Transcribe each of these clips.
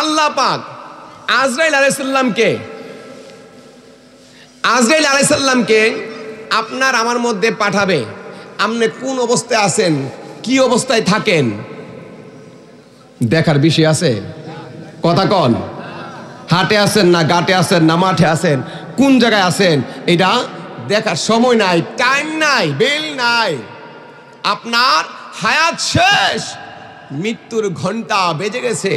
আল্লাহ পাক আজরাইল আলাইসাল্লামকে আজরাইল আলাইসাল্লামকে আপনার আমার মধ্যে পাঠাবে আপনি কোন অবস্থায় আছেন কি অবস্থায় থাকেন দেখার বিষয় আছে কথা কন হাটে আছেন না গাটে আছেন না মাঠে আছেন কোন জায়গায় আছেন এটা দেখার সময় নাই টাইম নাই বেল নাই আপনার হায়াত শেষ মৃত্যুর ঘন্টা বেজে গেছে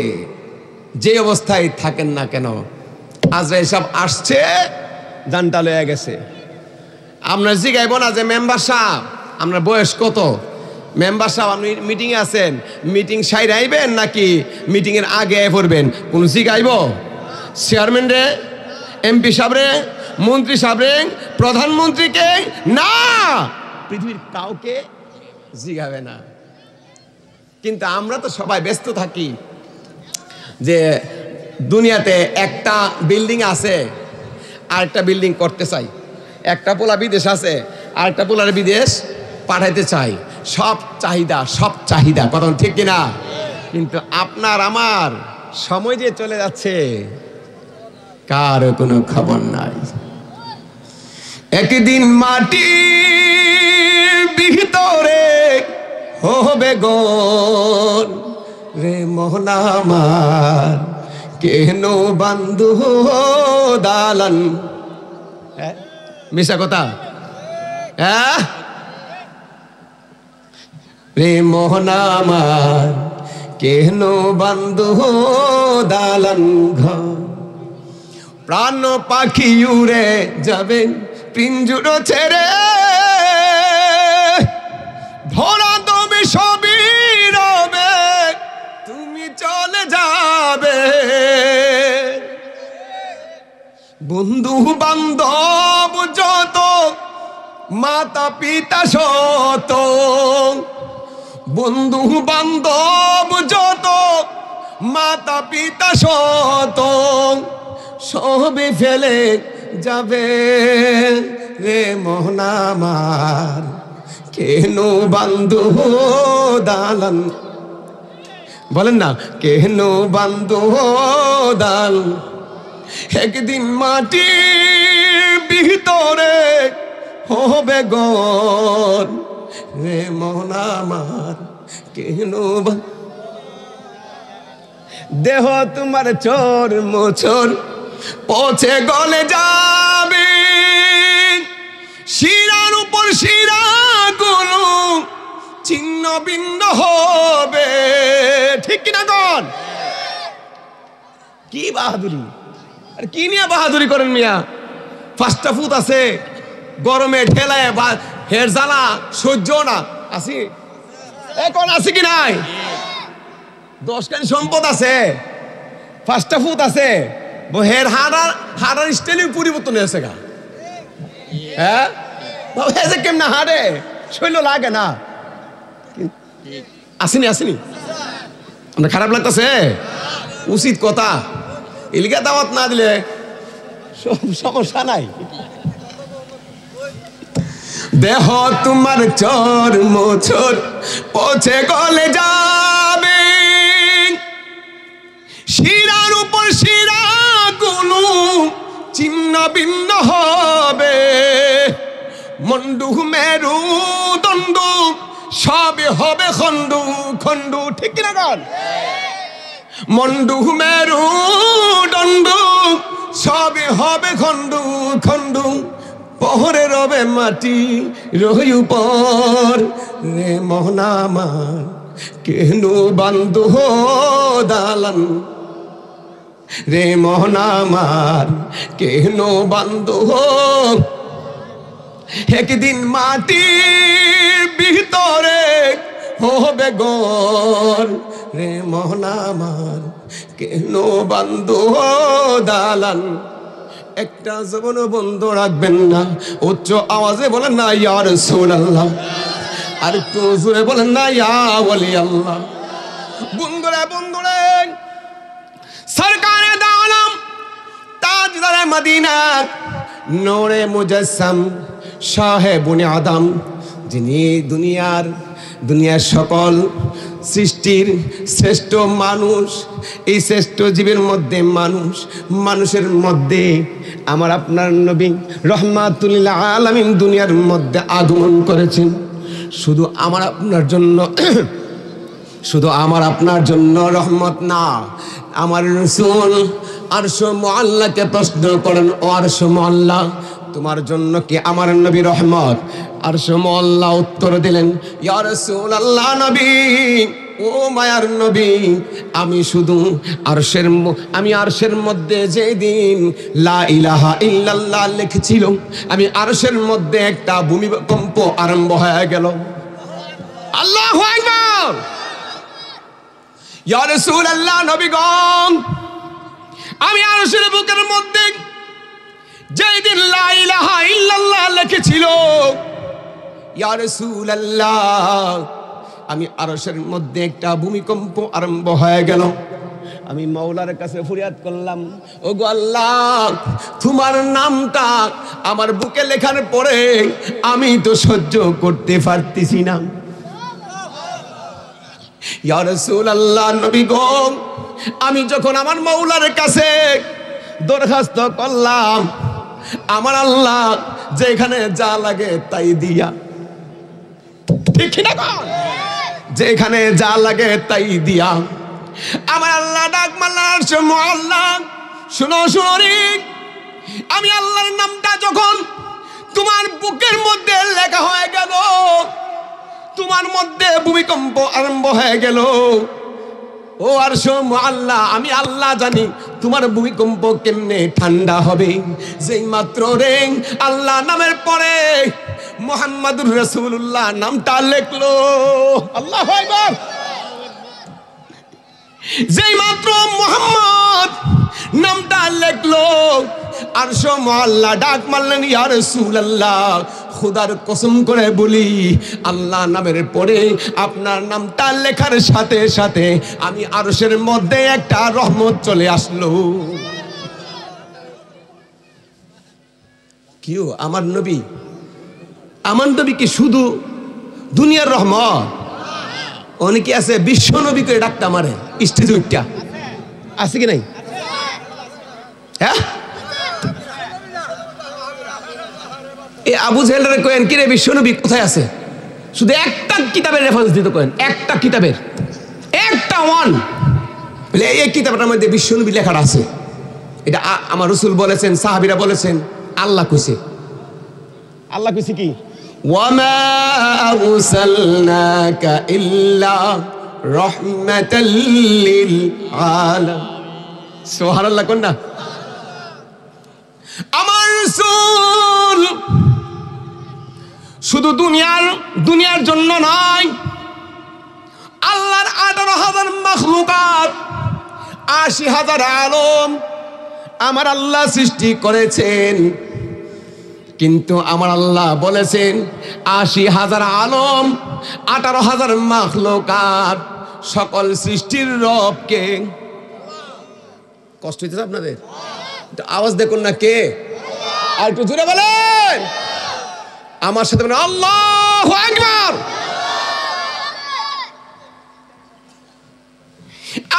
যে অবস্থায় থাকেন না কেন আজরাইল এসব আসছে জানটা লয়ে গেছে আমরা জিগাইব না যে মেম্বার সাহেব আপনার বয়স কত মেম্বার সাহেব আপনি মিটিংয়ে আছেন মিটিং সাইড আইবেন নাকি মিটিংয়ের আগে পড়বেন কোন জিগাইব চেয়ারম্যান রে এমপি সাহেব রে মন্ত্রী সাহেব রে প্রধানমন্ত্রীকে না পৃথিবীর কাউকে জিগাবে না কিন্তু আমরা তো সবাই ব্যস্ত থাকি যে দুনিয়াতে একটা বিল্ডিং আছে আরেকটা বিল্ডিং করতে চাই একটা পোলা বিদেশ আছে আরেকটা পোলার বিদেশ পাঠাইতে চাই সব চাহিদা সব চাহিদা কথা ঠিক কিনা কিন্তু আপনার আমার সময় যে চলে যাচ্ছে কারো কোনো খবর নাই একদিন মাটি ভিতরে হবে গোল রে মোহনামার কেন বান্ধু দালন হ্যাঁ? মিশা কথা হ্যাঁ? রে মোহনামার কেন বন্ধু দালন ঘর প্রাণ পাখি উড়ে যাবে পিঞ্জুর ছেড়ে বন্ধু বান্ধব যত মাতা পিতা সত বন্ধু বান্ধব যত মাতা পিতা সত সবে ফেলে যাবে রে মোহনামার কেন বান্ধু দালন বলেন না কেন বান্ধু দাল একদিন মাটির ভিতরে হবে গর রে মন আমার কেন দেহ তোমার চোর মোছর পচে গলে যাবে শিরার উপর শিরা গুলো ছিন্ন বিন্দ হবে ঠিক কিনা গন কি বাহাদুরী আর কি নিয়ে বাহাদুরি করেন মিয়া ফাস্টা ফুড আছে গরমে ঠেলায় বা হের জ্বালা সহ্য না আসি এখন আছে কি নাই কেন সম্পদ আছে ফাস্টা ফুড আছে হের হারার হারার স্টাইলিং পরিবর্তন হয়েছে গা হ্যাঁ বাবা কেমনে হারে শৈল লাগে না আসিনি আসিনি আপনার খারাপ লাগতেছে উচিত কথা ইলকে দাওয়াত না দিলে সমস্যা নাই দেহ তোমার চর মোছর পচে গলে যাবে শিরার উপর শিরা গুলো চিহ্ন ভিন্ন হবে মন্ডু মেরু দণ্ড সবে হবে খন্ডু খন্ডু ঠিক না গান মন্ডু মেরু দণ্ড সবে হবে খন্ডু খন্ডু পহরে রবে মাটি রহিউ পর রে মোহনামার কেন বান্ধু দালন রে মোহনামার কেন বান্ধু একদিন মাটি ভিতরে হবে গড় রে মহনামার কেন বান্ধ দালান একটা জীবন বন্ধ রাখবেন না উচ্চ আওয়াজে বলেন না ইয়ার সোল আল্লাহ আর একটু জোরে বলেন না ইয়া বলি আল্লাহ বন্ধুরে বন্ধুরে সরকারে দাওয়ালাম তাজদারে মদিনা নোরে মুজাসসাম সাহেবুনে আদম যিনি দুনিয়ার দুনিয়ার সকল সৃষ্টির শ্রেষ্ঠ মানুষ এই শ্রেষ্ঠ জীবের মধ্যে মানুষ মানুষের মধ্যে আমার আপনার নবী রহমাতুল্লাহ আলমিন দুনিয়ার মধ্যে আগমন করেছেন শুধু আমার আপনার জন্য শুধু আমার আপনার জন্য রহমত না আমার রসুল আরশ মোয়াল্লাকে প্রশ্ন করেন ও আরশ মোয়াল্লা তোমার জন্য কি আমার নবী রহমত আর সমল্লা উত্তর দিলেন ইয়ার আল্লাহ নবী ও মায়ার নবী আমি শুধু আরশের আমি আরশের মধ্যে যেদিন লা ইলাহা ইল্লাল্লাহ লিখেছিল আমি আরশের মধ্যে একটা ভূমিকম্প আরম্ভ হয়ে গেল আল্লাহ আকবার ইয়া রাসূলুল্লাহ নবীগণ আমি আরশের বুকের মধ্যে যেদিন দিন আমি আরসের মধ্যে একটা ভূমিকম্প আরম্ভ হয়ে গেল আমি মৌলার কাছে ফুরিয়াদ করলাম ও গো আল্লাহ তোমার নামটা আমার বুকে লেখার পরে আমি তো সহ্য করতে পারতেছি না আমি যখন আমার মৌলার কাছে দরখাস্ত করলাম আমার আল্লাহ যেখানে যা লাগে তাই দিয়া ঠিক না যেখানে যা লাগে তাই দিয়া আমার আল্লাহ ডাক মাল্লার আল্লাহ শুনো শুনো রে আমি আল্লাহর নামটা যখন তোমার বুকের মধ্যে লেখা হয়ে গেল তোমার মধ্যে ভূমিকম্প আরম্ভ হয়ে গেল ও আর আল্লাহ আমি আল্লাহ জানি তোমার ভূমিকম্প কেমনে ঠান্ডা হবে যেই মাত্র রে আল্লাহ নামের পরে মোহাম্মদুর রসুল্লাহ নামটা লেখলো আল্লাহ যেই মাত্র মোহাম্মদ নামটা লেখলো আর সোমাল্লা ডাক মারলেন ইয়ার সুল্লাহ খুদার কসম করে বলি আল্লাহ নামের পরে আপনার নামটা লেখার সাথে সাথে আমি আরসের মধ্যে একটা রহমত চলে আসলো কিও আমার নবী আমার নবী কি শুধু দুনিয়ার রহমত অনেকে আছে বিশ্ব নবী করে ডাকটা মারে স্টেজে উঠটা আছে কি নাই হ্যাঁ এই আবু জেহেলরে কোয়েন কিরে বিশ্বনবী কোথায় আছে শুধু একটা কিতাবের রেফারেন্স দিতে কোয়েন একটা কিতাবের একটা ওয়ান বলে এই কিতাবটার মধ্যে বিশ্বনবী লেখাটা আছে এটা আমার রসুল বলেছেন সাহাবিরা বলেছেন আল্লাহ কইছে আল্লাহ কইছে কি ওয়ামা আরসালনাকা ইল্লা কোন আমার শুধু দুনিয়ার দুনিয়ার জন্য নয় আল্লাহর আঠারো হাজার মখলুকাত আশি হাজার আলম আমার আল্লাহ সৃষ্টি করেছেন কিন্তু আমার আল্লাহ বলেছেন আশি হাজার আলম আঠারো হাজার মাখলুকাত সকল সৃষ্টির রবকে কষ্ট হইতেছে আপনাদের আওয়াজ দেখুন না কে আর একটু জুড়ে বলেন আমার সাথে মানে আল্লাহ একবার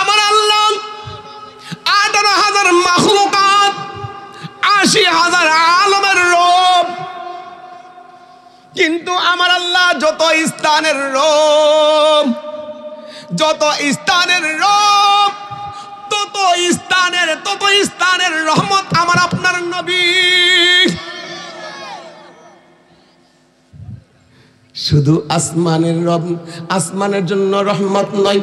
আমার আল্লাহ আঠারো হাজার মাহলুকাত আশি হাজার আলমের রোপ কিন্তু আমার আল্লাহ যত স্থানের রোপ যত স্থানের রব তত স্থানের তত স্থানের রহমত আমার আপনার নবী শুধু আসমানের রব আসমানের জন্য রহমত নয়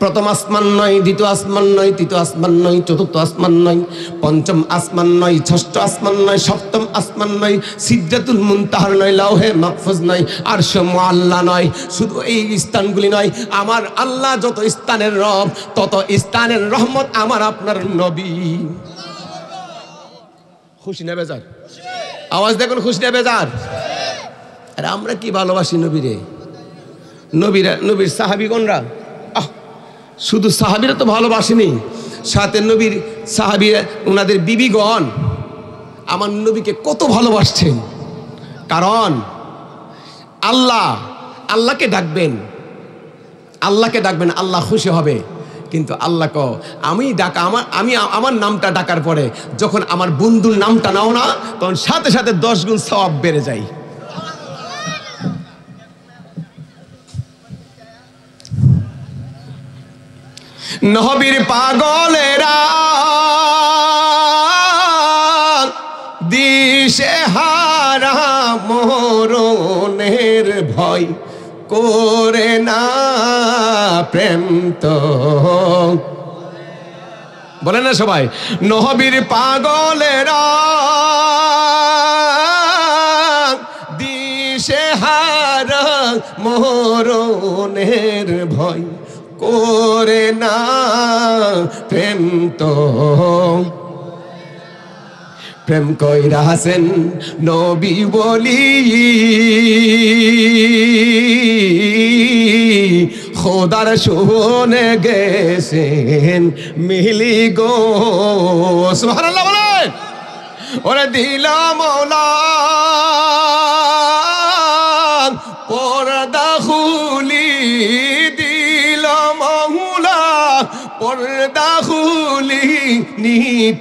প্রথম আসমান নয় দ্বিতীয় আসমান নয় তৃতীয় আসমান নয় চতুর্থ আসমান নয় পঞ্চম আসমান নয় ষষ্ঠ আসমান নয় সপ্তম আসমান নয় সিদ্ধাতুল তাহার নয় হে মাহফুজ নয় আর আল্লাহ নয় শুধু এই স্থানগুলি নয় আমার আল্লাহ যত স্থানের রব তত স্থানের রহমত আমার আপনার নবী খুশি না বেজার আওয়াজ দেখুন খুশি না বেজার আরে আমরা কি ভালোবাসি নবীরে নবীরা নবীর সাহাবিগণরা শুধু সাহাবিরা তো ভালোবাসেনি সাথে নবীর সাহাবিরা ওনাদের বিবিগণ আমার নবীকে কত ভালোবাসছেন কারণ আল্লাহ আল্লাহকে ডাকবেন আল্লাহকে ডাকবেন আল্লাহ খুশি হবে কিন্তু আল্লাহ ক আমি ডাকা আমার আমি আমার নামটা ডাকার পরে যখন আমার বন্ধুর নামটা নাও না তখন সাথে সাথে দশ গুণ সব বেড়ে যায় নহবীর পাগলেরা দিশে হারা মরণের ভয় করে না প্রেম তো বলে না সবাই নহবীর পাগলেরা দিশে হারা মরণের ভয় করে না প্রেম তো প্রেম কইরা হাসেন নবী বলি খোদার শোনে গেছেন মিলি গো সুবহানাল্লাহ বলে ওরে দিলাম মওলা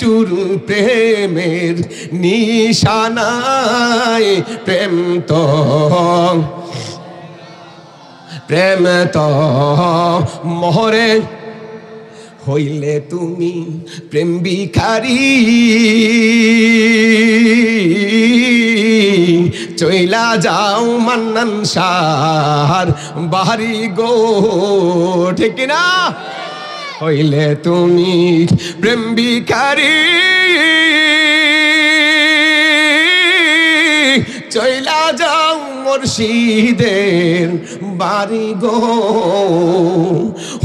টুর প্রেমের নিশানায় প্রেম তো প্রেম তো মোহরে হইলে তুমি প্রেম বিখারি চইলা যাও মান্নান সার বাহারি গো ঠিক না হইলে তুমি প্রেম চইলা যাও মুর্শিদের বাড়ি গো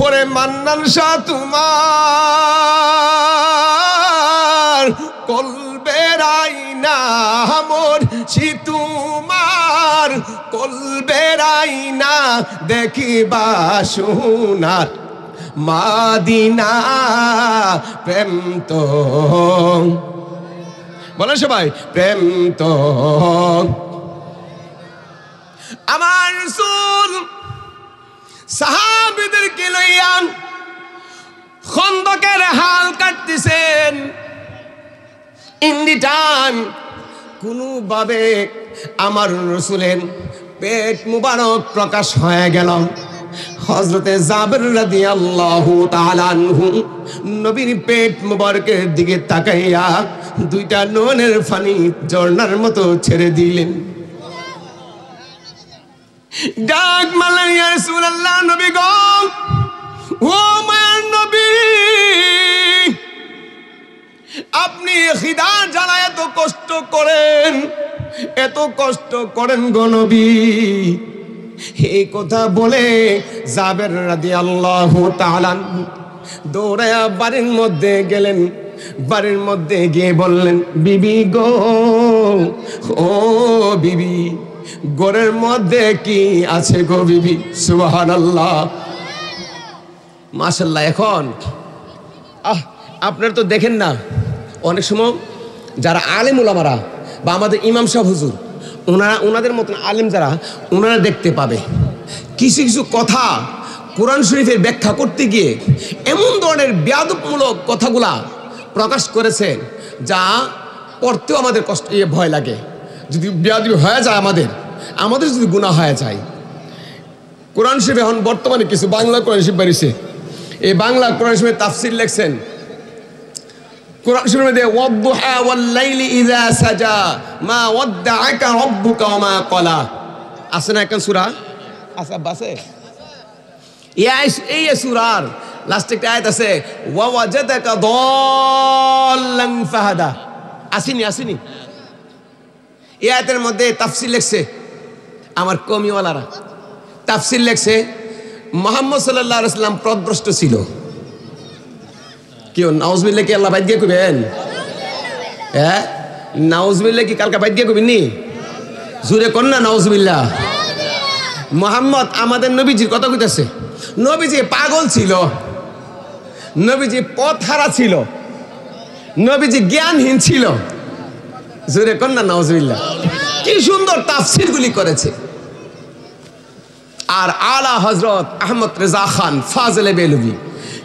ওরে মান্নান শাহ তোমার কলবের আইনা সি তোমার কলবের না দেখিবা সোনার মাদিনা প্রেম তো বলেন সবাই প্রেম তো আমার সুর কে লইয়ান খন্দকের হাল কাটতেছেন ইন্দিটান কোনোভাবে আমার রসুলের পেট মুবারক প্রকাশ হয়ে গেল হজরতে জাবর রাদি আল্লাহ তালানহু নবীর পেট মুবারকের দিকে তাকাইয়া দুইটা ননের ফানি ঝর্ণার মতো ছেড়ে দিলেন ডাক মালান ইয়া রাসূলুল্লাহ নবী গো ও মায়ের নবী আপনি খিদা জ্বালায় এত কষ্ট করেন এত কষ্ট করেন গো নবী এই কথা বলে জাবের রাদি আল্লাহ তালান দৌড়ায়া বাড়ির মধ্যে গেলেন বাড়ির মধ্যে গিয়ে বললেন বিবি গো ও বিবি গোরের মধ্যে কি আছে গো বিবি সুবাহান আল্লাহ মাসাল্লাহ এখন আহ আপনার তো দেখেন না অনেক সময় যারা আলেম উলামারা বা আমাদের ইমাম সাহ হুজুর ওনারা ওনাদের মতন আলেম যারা ওনারা দেখতে পাবে কিছু কিছু কথা কোরআন শরীফের ব্যাখ্যা করতে গিয়ে এমন ধরনের ব্যাধমূলক কথাগুলা প্রকাশ করেছেন যা পড়তেও আমাদের কষ্ট ইয়ে, ভয় লাগে যদি ব্যাধি হয়ে যায় আমাদের আমাদের যদি গুণা হয়ে যায় কোরআন শরীফ এখন বর্তমানে কিছু বাংলা কোরআন শরীফ বাড়িছে এই বাংলা কোরআন শরীফের তাফসির লেখছেন সাজা মা মা আছে না লাস্টে আছে আসিনি আসিনি আয়াতের মধ্যে তাফসিল লেখছে আমার কমিওয়ালারা তাফসিল লেখছে মোহাম্মদ সাল্লাল্লাহু সাল্লাম প্রদ্রষ্ট ছিল হ্যাঁ কি জুরে মোহাম্মদ আমাদের নবীজির কথা কইতেছে নবীজি পাগল ছিল নবীজি পথ হারা ছিল নবীজি জ্ঞানহীন ছিল জুরে কন্যা নজবিল্লা কি সুন্দর গুলি করেছে আর আলা হজরত আহমদ রেজা খান ফাজলে বেলুবি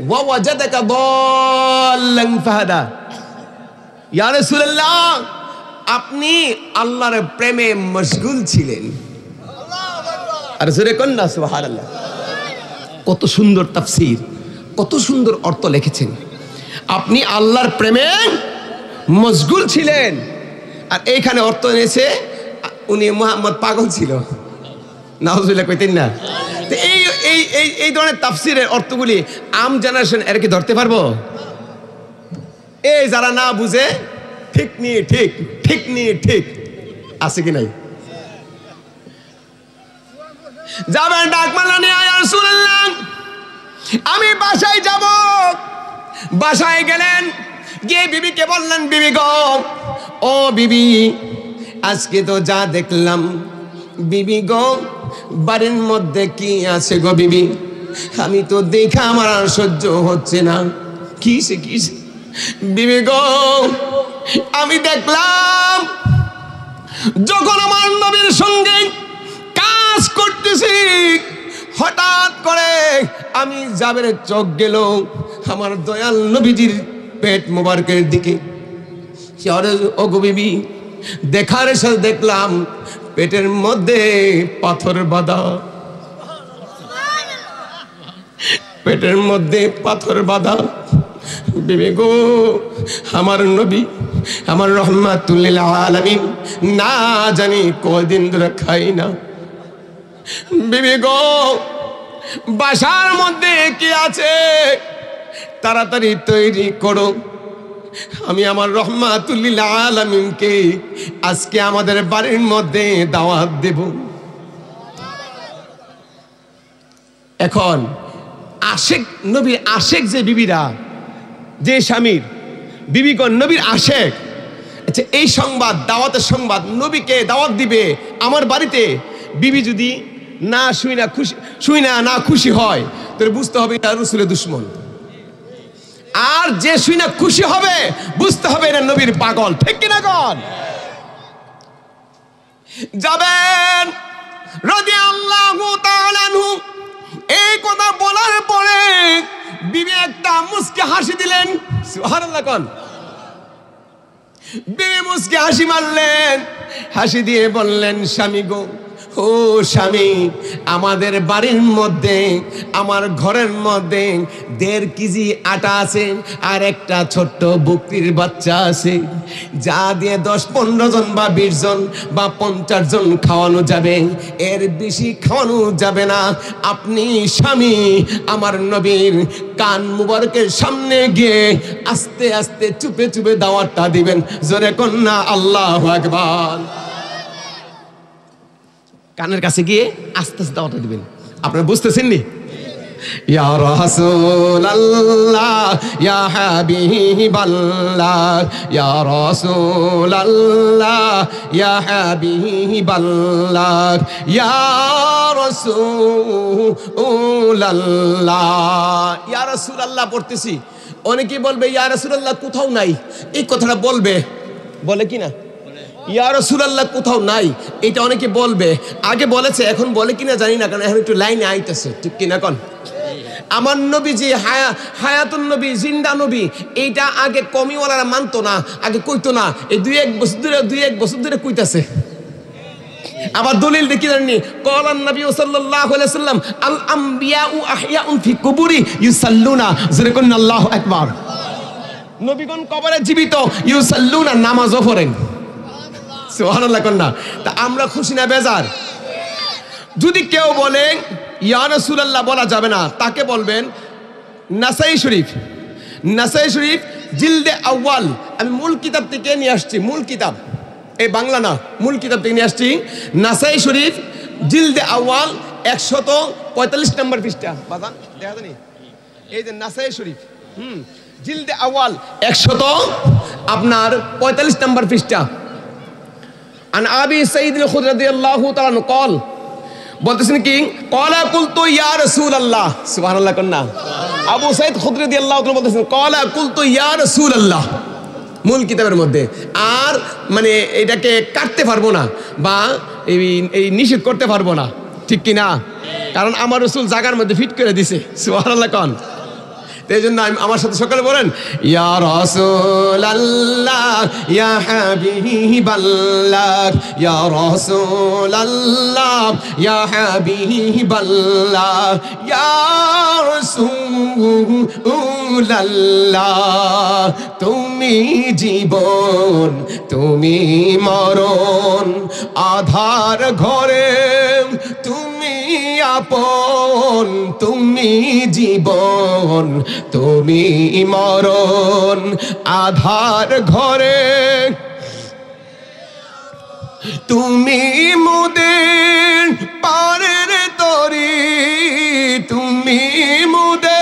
আপনি আল্লাহর প্রেমে মশগুল ছিলেন কত সুন্দর তাফসির কত সুন্দর অর্থ লিখেছেন আপনি আল্লাহর প্রেমে মশগুল ছিলেন আর এইখানে অর্থ এনেছে উনি মোহাম্মদ পাগল ছিল নাহজুল্লাহ কইতেন না এই এই এই ধরনের তাফসিরের অর্থগুলি আম জেনারেশন এর কি ধরতে পারবো এই যারা না বুঝে ঠিক নিয়ে ঠিক ঠিক নিয়ে ঠিক আছে কি নাই যাবেন ডাকমালা নিয়ে আয়ার শুনলাম আমি বাসায় যাব বাসায় গেলেন গিয়ে বিবিকে বললেন বিবি গ ও বিবি আজকে তো যা দেখলাম বিবি গো বাড়ির মধ্যে কি আছে গো বিবি আমি তো দেখা আমার আর সহ্য হচ্ছে না কি সে কি বিবি গো আমি দেখলাম যখন আমার নবীর সঙ্গে কাজ করতেছি হঠাৎ করে আমি জাবের চোখ গেল আমার দয়াল নবীজির পেট মোবারকের দিকে গো বিবি দেখার সাথে দেখলাম পেটের মধ্যে পাথর বাঁধা পেটের মধ্যে পাথর বাঁধা বিবে গো আমার নবী আমার রহমাতুল্লিল আলমিন না জানি কদিন ধরে খাই না বিবে গো বাসার মধ্যে কি আছে তাড়াতাড়ি তৈরি করো আমি আমার রহমাতুল্লিল আলমিনকে আজকে আমাদের বাড়ির মধ্যে দাওয়াত দেব এখন আশেক নবীর আশেখ যে বিবিরা যে স্বামীর বিবিগণ নবীর আশেক আচ্ছা এই সংবাদ দাওয়াতের সংবাদ নবীকে দাওয়াত দিবে আমার বাড়িতে বিবি যদি না শুই না খুশি শুই না না খুশি হয় তাহলে বুঝতে হবে এটা রসুলের দুশ্মন আর যে শুনে খুশি হবে বুঝতে হবে এরা নবীর পাগল ঠিক কিনা গন যাবেন রদি আল্লাহ এই কথা বলার পরে বিবি একটা মুসকে হাসি দিলেন সুবহানাল্লাহ কন বিবি মুসকে হাসি মারলেন হাসি দিয়ে বললেন স্বামী গো ও স্বামী আমাদের বাড়ির মধ্যে আমার ঘরের মধ্যে দেড় কেজি আটা আছে আর একটা ছোট্ট বকরির বাচ্চা আছে যা দিয়ে দশ পনেরো জন বা বিশ জন বা পঞ্চাশ জন খাওয়ানো যাবে এর বেশি খাওয়ানো যাবে না আপনি স্বামী আমার নবীর কান মুবারকের সামনে গিয়ে আস্তে আস্তে চুপে চুপে দাওয়ারটা দিবেন জোরে কন্যা আল্লাহ আকবার কানের কাছে গিয়ে আস্তে আস্তে দাওয়াটা দিবেন আপনারা বুঝতেছেন নি ইয়া রাসূলুল্লাহ ইয়া হাবিবাল্লাহ ইয়া রাসূলুল্লাহ ইয়া হাবিবাল্লাহ ইয়া রাসূলুল্লাহ ইয়া রাসূলুল্লাহ পড়তেছি অনেকেই বলবে ইয়া রাসূলুল্লাহ কোথাও নাই এই কথাটা বলবে বলে কি না ইয়ারসুল্লাহ কোথাও নাই এটা অনেকে বলবে আগে বলেছে এখন বলে কিনা জানি না কারণ এখন একটু লাইনে আইতেছে ঠিক কিনা কন আমার নবী যে হায়া হায়াতুন নবী জিন্দা নবী এইটা আগে কমিওয়ালারা মানতো না আগে কইতো না এই দুই এক বছর ধরে দুই এক বছর ধরে কইতাছে আবার দলিল দেখি জানি কলান নবী সাল্লাল্লাহু আলাইহি সাল্লাম আল আমবিয়া উ আহইয়াউন ফি কুবুরি ইউসাল্লুনা যেরকম আল্লাহু আকবার নবীগণ কবরে জীবিত ইউসাল্লুনা নামাজও পড়েন আমরা খুশি না বেজার যদি কেউ বলে ইয়া বলা যাবে না তাকে বলবেন নাসাই শরীফ নাসাই শরীফ জিলদে আউ্বাল আমি মূল কিতাব থেকে নিয়ে আসছি মূল কিতাব এই বাংলা না মূল কিতাব থেকে নিয়ে আসছি নাসাই শরীফ জিলদে আউ্বাল একশত পঁয়তাল্লিশ নম্বর পৃষ্ঠা বাদান দেখা জানি এই যে নাসাই শরীফ হুম জিলদে আউ্বাল একশত আপনার পঁয়তাল্লিশ নম্বর পৃষ্ঠা আন আবি সঈদ খুদরদি রাদিয়াল্লাহু তাআলা কল বলতেছেন কি কলা কুলতু ইয়া রাসূলুল্লাহ সুবহানাল্লাহ কন্না আবু সঈদ খুদরদি আল্লাহ তাআলা বলতেছেন কলা কুলতু ইয়া রাসূলুল্লাহ আল্লাহ মূল কিতাবের মধ্যে আর মানে এটাকে কাটতে পারবো না বা এই এই নিষেধ করতে পারবো না ঠিক কি না কারণ আমার রসুল জাগার মধ্যে ফিট করে দিছে সুবহানাল্লাহ আল্লাহ এই জন্য আমি আমার সাথে সকালে বলেন ইয়া রসুল আল্লাহ ইয়া হাবিব আল্লাহ ইয়া রসুল আল্লাহ ইয়া হাবিব আল্লাহ ইয়া রসুল আল্লাহ তুমি জীবন তুমি মরণ আধার ঘরে তুমি আপন তুমি জীবন তুমি মরণ আধার ঘরে তুমি মুদের পারের তরি তুমি মুদের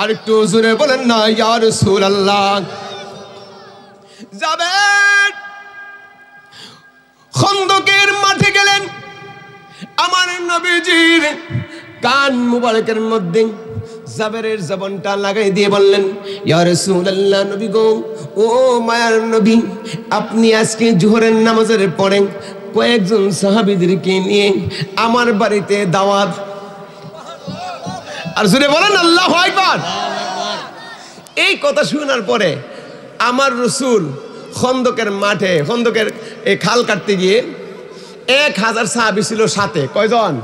আর একটু জোরে বলেন না ইয়ার সুর আল্লাহ যাবেন খন্দকের মাঠে গেলেন আমার নবীজির কান মুবারকের মধ্যে জাবেরের জবনটা লাগাই দিয়ে বললেন ইয়ার সুল্লাহ নবী গো ও মায়ার নবী আপনি আজকে জোহরের নামাজের পরে কয়েকজন সাহাবিদেরকে নিয়ে আমার বাড়িতে দাওয়াত আর জুড়ে বলেন আল্লাহ এই কথা শোনার পরে আমার রসুল খন্দকের মাঠে খন্দকের এই খাল কাটতে গিয়ে এক হাজার সাহাবি ছিল সাথে কয়জন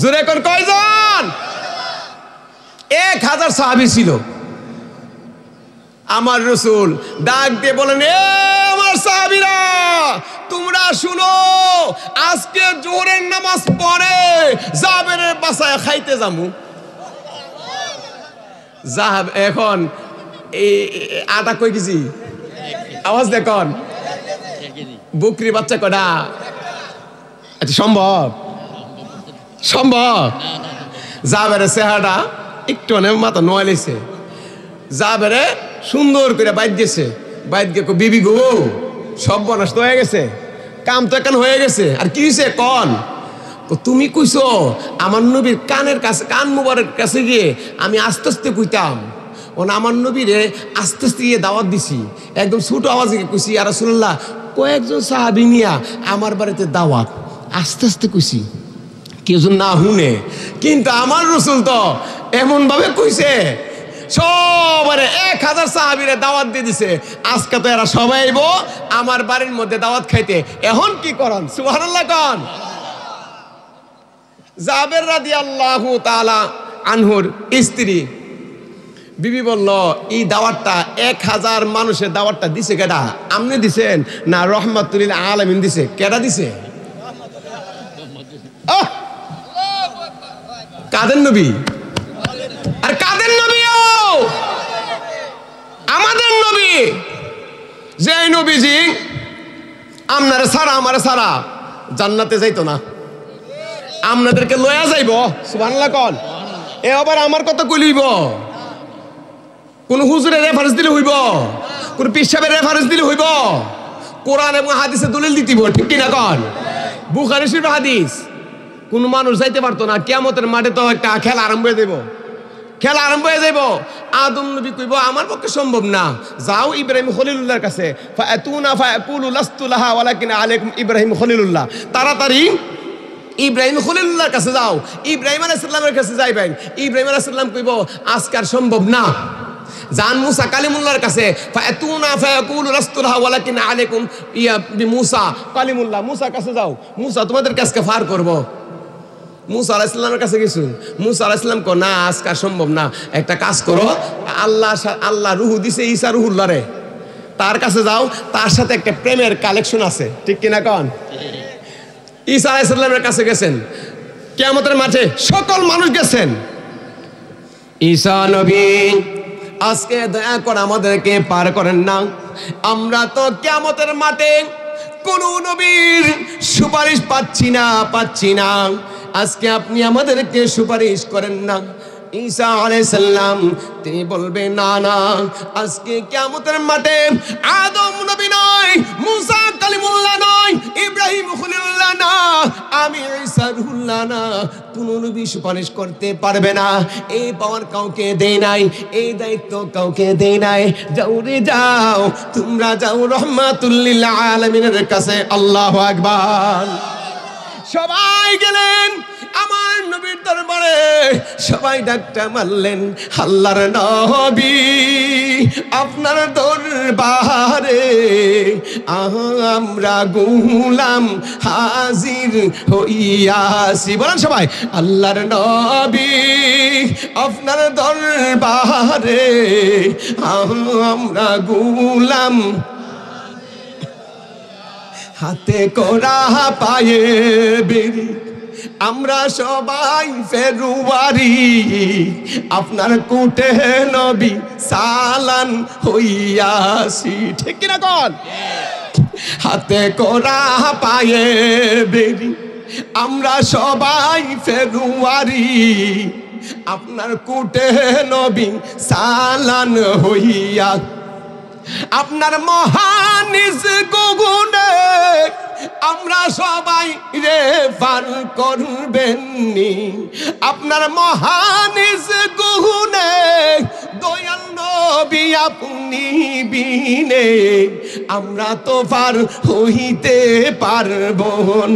জুড়ে কর কয়জন এক হাজার সাহাবি ছিল আমার রসুল ডাক দিয়ে বলেন এ আমার সাহাবিরা তোমরা শুনো আজকে জোরের নামাজ পড়ে জাবের বাসায় খাইতে যামু জাহাব এখন এই আটা কই গেছি আওয়াজ দেখুন বুকরি বাচ্চা কডা আচ্ছা সম্ভব সম্ভব জাবের চেহারাটা একটু অনেক মাথা নোয়ালিছে জাবেরে সুন্দর করে বাইদ গেছে বাইদ গে বিবি গো সব বনাস হয়ে গেছে কাম তো এখন হয়ে গেছে আর কি হয়েছে কন তো তুমি কইছো আমার নবীর কানের কাছে কান মুবারের কাছে গিয়ে আমি আস্তে আস্তে কইতাম ও আমার নবীরে আস্তে আস্তে গিয়ে দাওয়াত দিছি একদম ছোট আওয়াজে কইছি আর রসুল্লাহ কয়েকজন সাহাবি নিয়া আমার বাড়িতে দাওয়াত আস্তে আস্তে কইছি কেউ না হুনে কিন্তু আমার রসুল তো এমনভাবে কইছে সবারে এক হাজার সাহাবিরে দাওয়াত দিয়ে দিছে আজকে তো এরা সবাই আমার বাড়ির মধ্যে দাওয়াত খাইতে এখন কি করন সুহান কন জাবের রাদি আল্লাহ তালা আনহুর স্ত্রী বিবি বলল এই দাওয়াতটা এক হাজার মানুষের দাওয়াতটা দিছে কেডা আপনি দিছেন না রহমাতুল আলমিন দিছে কেডা দিছে কাদের নবী আর কাদের নবী আমাদের নবী যে নবীজি আপনার সারা আমার সারা জান্নাতে যাইতো না আপনাদেরকে লয়া যাইব সুবহানাল্লাহ কল এ আবার আমার কথা কইলিব কোন হুজুরে রেফারেন্স দিলে হইব কোন পিসাবের রেফারেন্স দিলে হইব কোরআন এবং হাদিসে দলিল দিতিব ঠিক না কল বুখারি শরীফ হাদিস কোন মানুষ যাইতে পারতো না কেমতের মাঠে তো একটা খেলা আরম্ভ হয়ে দেব খেলা আরম্ভ হয়ে যাব আদম নবী কইব আমার পক্ষে সম্ভব না যাও ইব্রাহিম খলিলুল্লাহর কাছে ফাতুনা ফাকুলু লাস্তু লাহা ওয়ালাকিন আলাইকুম ইব্রাহিম খলিলুল্লাহ তাড়াতাড়ি ইব্রাহিম খলিল্লার কাছে যাও ইব্রাহিম আলাইসাল্লামের কাছে যাই যাইবেন ইব্রাহিম আলাইসাল্লাম কইব আজকার সম্ভব না জান মুসা কালিমুল্লার কাছে ফাতুনা ফায়াকুল রাসতুলহা ওয়ালাকিন আলাইকুম ইয়া বি মুসা কালিমুল্লাহ মুসা কাছে যাও মুসা তোমাদের কাছে ফার করব মুসা আলাইসাল্লামের কাছে গেছুন মুসা আলাইসাল্লাম ইসলাম কো না আজকার সম্ভব না একটা কাজ করো আল্লাহ আল্লাহ রুহু দিছে ঈসা রুহুল্লারে তার কাছে যাও তার সাথে একটা প্রেমের কালেকশন আছে ঠিক কিনা কন ঈসা আলাইসাল্লামের কাছে গেছেন কেয়ামতের মাঠে সকল মানুষ গেছেন ঈসা নবী আজকে দয়া করে আমাদেরকে পার করেন না আমরা তো কেয়ামতের মাঠে কোন নবীর সুপারিশ পাচ্ছি না পাচ্ছি না আজকে আপনি আমাদেরকে সুপারিশ করেন না ঈসা আলাইসাল্লাম তিনি বলবে না না আজকে কিয়ামতের মাঠে আদম নবী নয় মুসা কালিমুল্লাহ নয় ইব্রাহিম খলিলুল্লাহ না আমি ঈসা রুহুল্লাহ না কোন নবী সুপারিশ করতে পারবে না এই পাওয়ার কাউকে দেই নাই এই দায়িত্ব কাউকে দেই নাই যাও রে যাও তোমরা যাও লিল আলামিনের কাছে আল্লাহু আকবার সবাই গেলেন আমার নবীর দরবারে সবাই ডাক্তার মারলেন আল্লাহর নবি আপনার দরবারে আমরা গুলাম হাজির হইয়াছি বলেন সবাই আল্লাহর নবি আপনার দরবারে আমরা গুলাম হাতে করা পায়ে বেরি আমরা সবাই ফেরুয়ারি আপনার কুটে নবী সালান হইয়াছি ঠিক কিনা কন হাতে করা পায়ে বেরি আমরা সবাই ফেরুয়ারি আপনার কুটে নবী সালান হইয়া আপনার মহানিজ গুগুনে আমরা সবাই রে পার করবেন নি আপনার মহানিজ গুগুনে দয়াল নবী আপনি বিনে আমরা তো পার হইতে পারব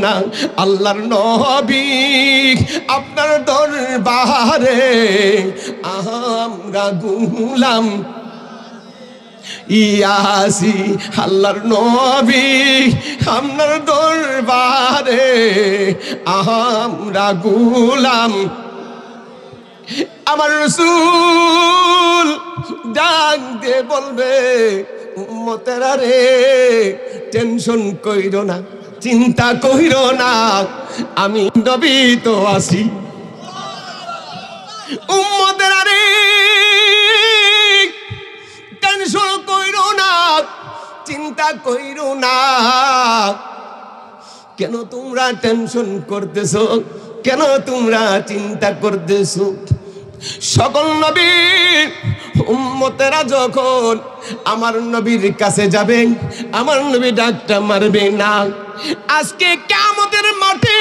না আল্লাহর নবী আপনার দরবারে আমরা গুলাম ইয়াসি আল্লাহর নবী আমার দরবারে আমরা গুলাম আমার রসুল ডাক দে বলবে মতেরা রে টেনশন কইর না চিন্তা কইর না আমি নবী তো আসি উম্মতেরা রে টেনশন কইরো না চিন্তা কইরো না কেন তোমরা টেনশন করতেছ কেন তোমরা চিন্তা করতেছ সকল নবী উম্মতেরা যখন আমার নবীর কাছে যাবেন আমার নবী ডাকটা মারবে না আজকে কেমতের মাঠে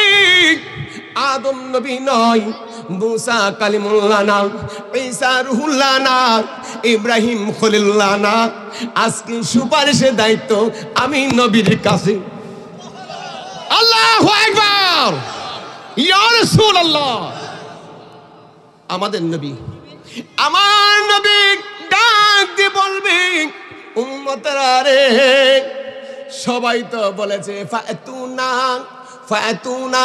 আদম নবী নয় মুসা কালিমুল্লাহ না ঈসা রুহুল্লাহ না ইব্রাহিম খলিল্লাহ না আজকে সুপারিশের দায়িত্ব আমি নবীর কাছে আল্লাহু আকবার ইয়া রাসূলুল্লাহ আমাদের নবী আমার নবী ডাক দিয়ে বলবে উম্মতের রে সবাই তো বলেছে ফাতুনা ফায়াতুনা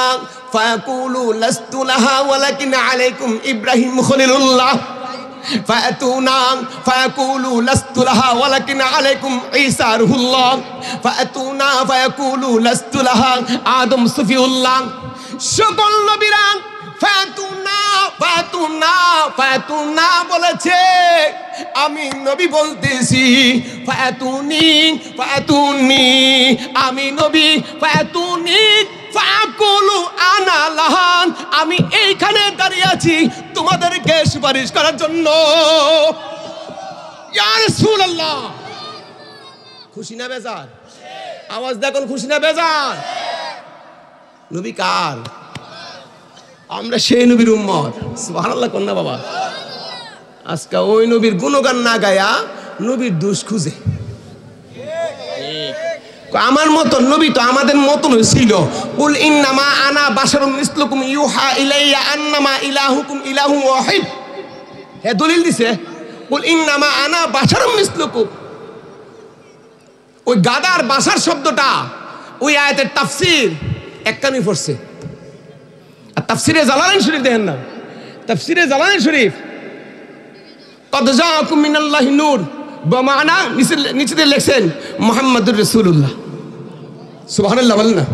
ফায়াকুলু লাস্তু লাহা ওয়ালাকিন আলাইকুম ইব্রাহিম খলিলুল্লাহ فأتونا فيقولوا لست لها ولكن عليكم عيسى روح الله فأتونا فيقولوا لست لها آدم صفي الله সকল নবীরা বলেছে আমি নবী বলতেছি ফাতুনি ফাতুনি আমি নবী ফাতুনি আমি এইখানে দাঁড়িয়ে আছি তোমাদেরকে সুপারিশ করার জন্য খুশি না বেজার আওয়াজ দেখুন খুশি না বেজার নবী কার আমরা সেই নবীর উম্মত সুবহানাল্লাহ কন্যা বাবা আজকে ওই নবীর গুণগান না গায়া নবীর দোষ খুঁজে আমার মতন নবী তো আমাদের মতন ছিল কুল ইন্নামা আনা বাসারুম মিসলুকুম ইউহা ইলাইয়া আন্নামা ইলাহুকুম ইলাহু ওয়াহিদ হে দলিল দিছে কুল ইন্নামা আনা বাসারুম মিসলুকুম ওই গাদার বাসার শব্দটা ওই আয়াতের তাফসির এককানি পড়ছে আর তাফসিরে জালালাইন শরীফ দেখেন না তাফসীরে জালালাইন শরীফ কদ জাআকুম মিনাল্লাহি নূর বামানা নিচে নিচে দিয়ে লেখছেন মোহাম্মদুর রসুল্লাহ সুবাহান্লাহ না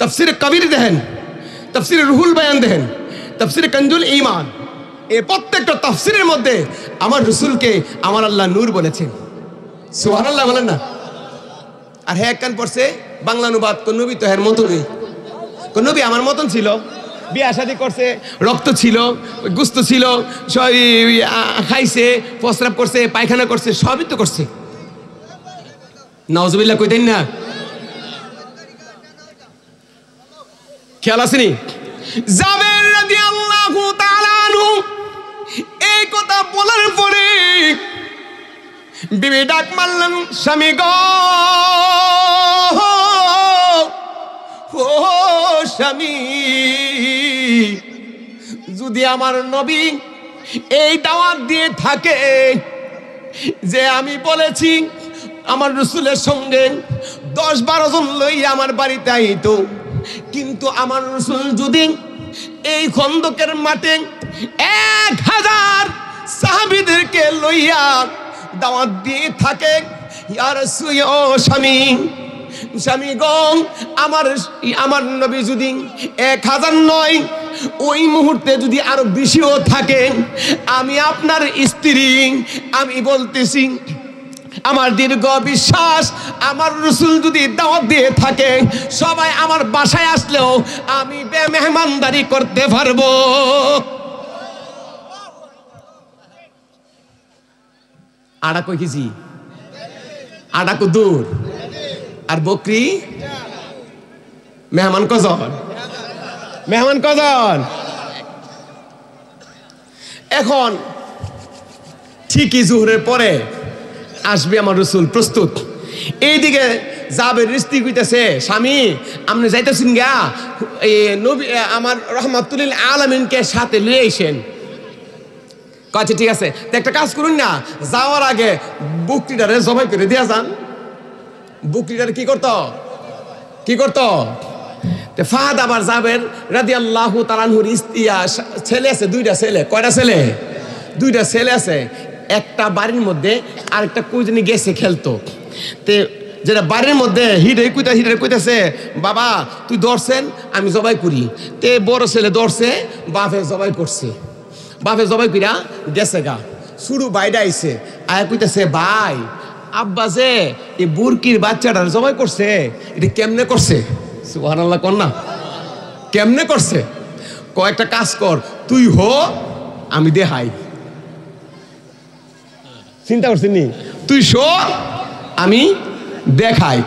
তফসির কবির দেহেন তফসির রুহুল বয়ান দেহেন তফসির কঞ্জুল ইমান এ প্রত্যেকটা তফসিরের মধ্যে আমার রসুলকে আমার আল্লাহ নূর বলেছেন সুহানাল্লাহ বলেন না আর হ্যাঁ কান পড়ছে বাংলা অনুবাদ কোন নবী তো হ্যার মতনই কোন নবী আমার মতন ছিল বিয়া শাদি করছে রক্ত ছিল গুস্ত ছিল খাইছে প্রস্রাব করছে পায়খানা করছে সবই তো করছে নওয়াজবিল্লা কই না খেয়াল আসেনি জাবের রাদিয়াল্লাহু তাআলা এই কথা বলার পরে বিবি ডাক মারলেন স্বামী গ ও স্বামী যদি আমার নবী এই দাওয়াত দিয়ে থাকে যে আমি বলেছি আমার রসুলের সঙ্গে দশ বারো জন লই আমার বাড়িতে আইত কিন্তু আমার রসুল যদি এই খন্দকের মাঠে এক হাজার সাহাবিদেরকে লইয়া দাওয়াত দিয়ে থাকে ইয়ার সুয় স্বামী স্বামী গ আমার আমার নবী যদি এক হাজার নয় ওই মুহূর্তে যদি আরো বেশিও থাকে আমি আপনার স্ত্রী আমি বলতেছি আমার দীর্ঘ বিশ্বাস আমার রসুল যদি দাওয়াত দিয়ে থাকে সবাই আমার বাসায় আসলেও আমি মেহমানদারি করতে পারবো আডাকু কই কেজি দূর আর বকরি মেহমান কজন মেহমান কজন এখন ঠিকই জুহরের পরে আসবে আমার রসুল প্রস্তুত এইদিকে যাবে রিস্তি কইতেছে স্বামী আপনি যাইতেছেন গা নবী আমার রহমাতুল আলমিনকে সাথে লুয়ে আইসেন কাছে আচ্ছা, ঠিক আছে তো একটা কাজ করুন না যাওয়ার আগে বুকটিটারে জবাই করে দেওয়া যান বুক বুকরিটার কি করত কি করত ফাহাদ আবার যাবেন রাজি আল্লাহ তালানহুর ইস্তিয়া ছেলে আছে দুইটা ছেলে কয়টা ছেলে দুইটা ছেলে আছে একটা বাড়ির মধ্যে আর একটা কুজনি গেছে খেলতো তে যেটা বাড়ির মধ্যে হিডে কুইতা হিডে কুইতাছে বাবা তুই ধরছেন আমি জবাই করি তে বড় ছেলে ধরছে বাপে জবাই করছে বাপে জবাই করিয়া গেছে গা শুরু বাইরে আইছে আয় কইতাছে ভাই আব্বা যে এই বুরকির বাচ্চাটা জবাই করছে এটা কেমনে করছে সুহানাল্লাহ কর না কেমনে করছে কয়েকটা কাজ কর তুই হো আমি দেহাই চিন্তা করছিস নি তুই শো আমি দেখাই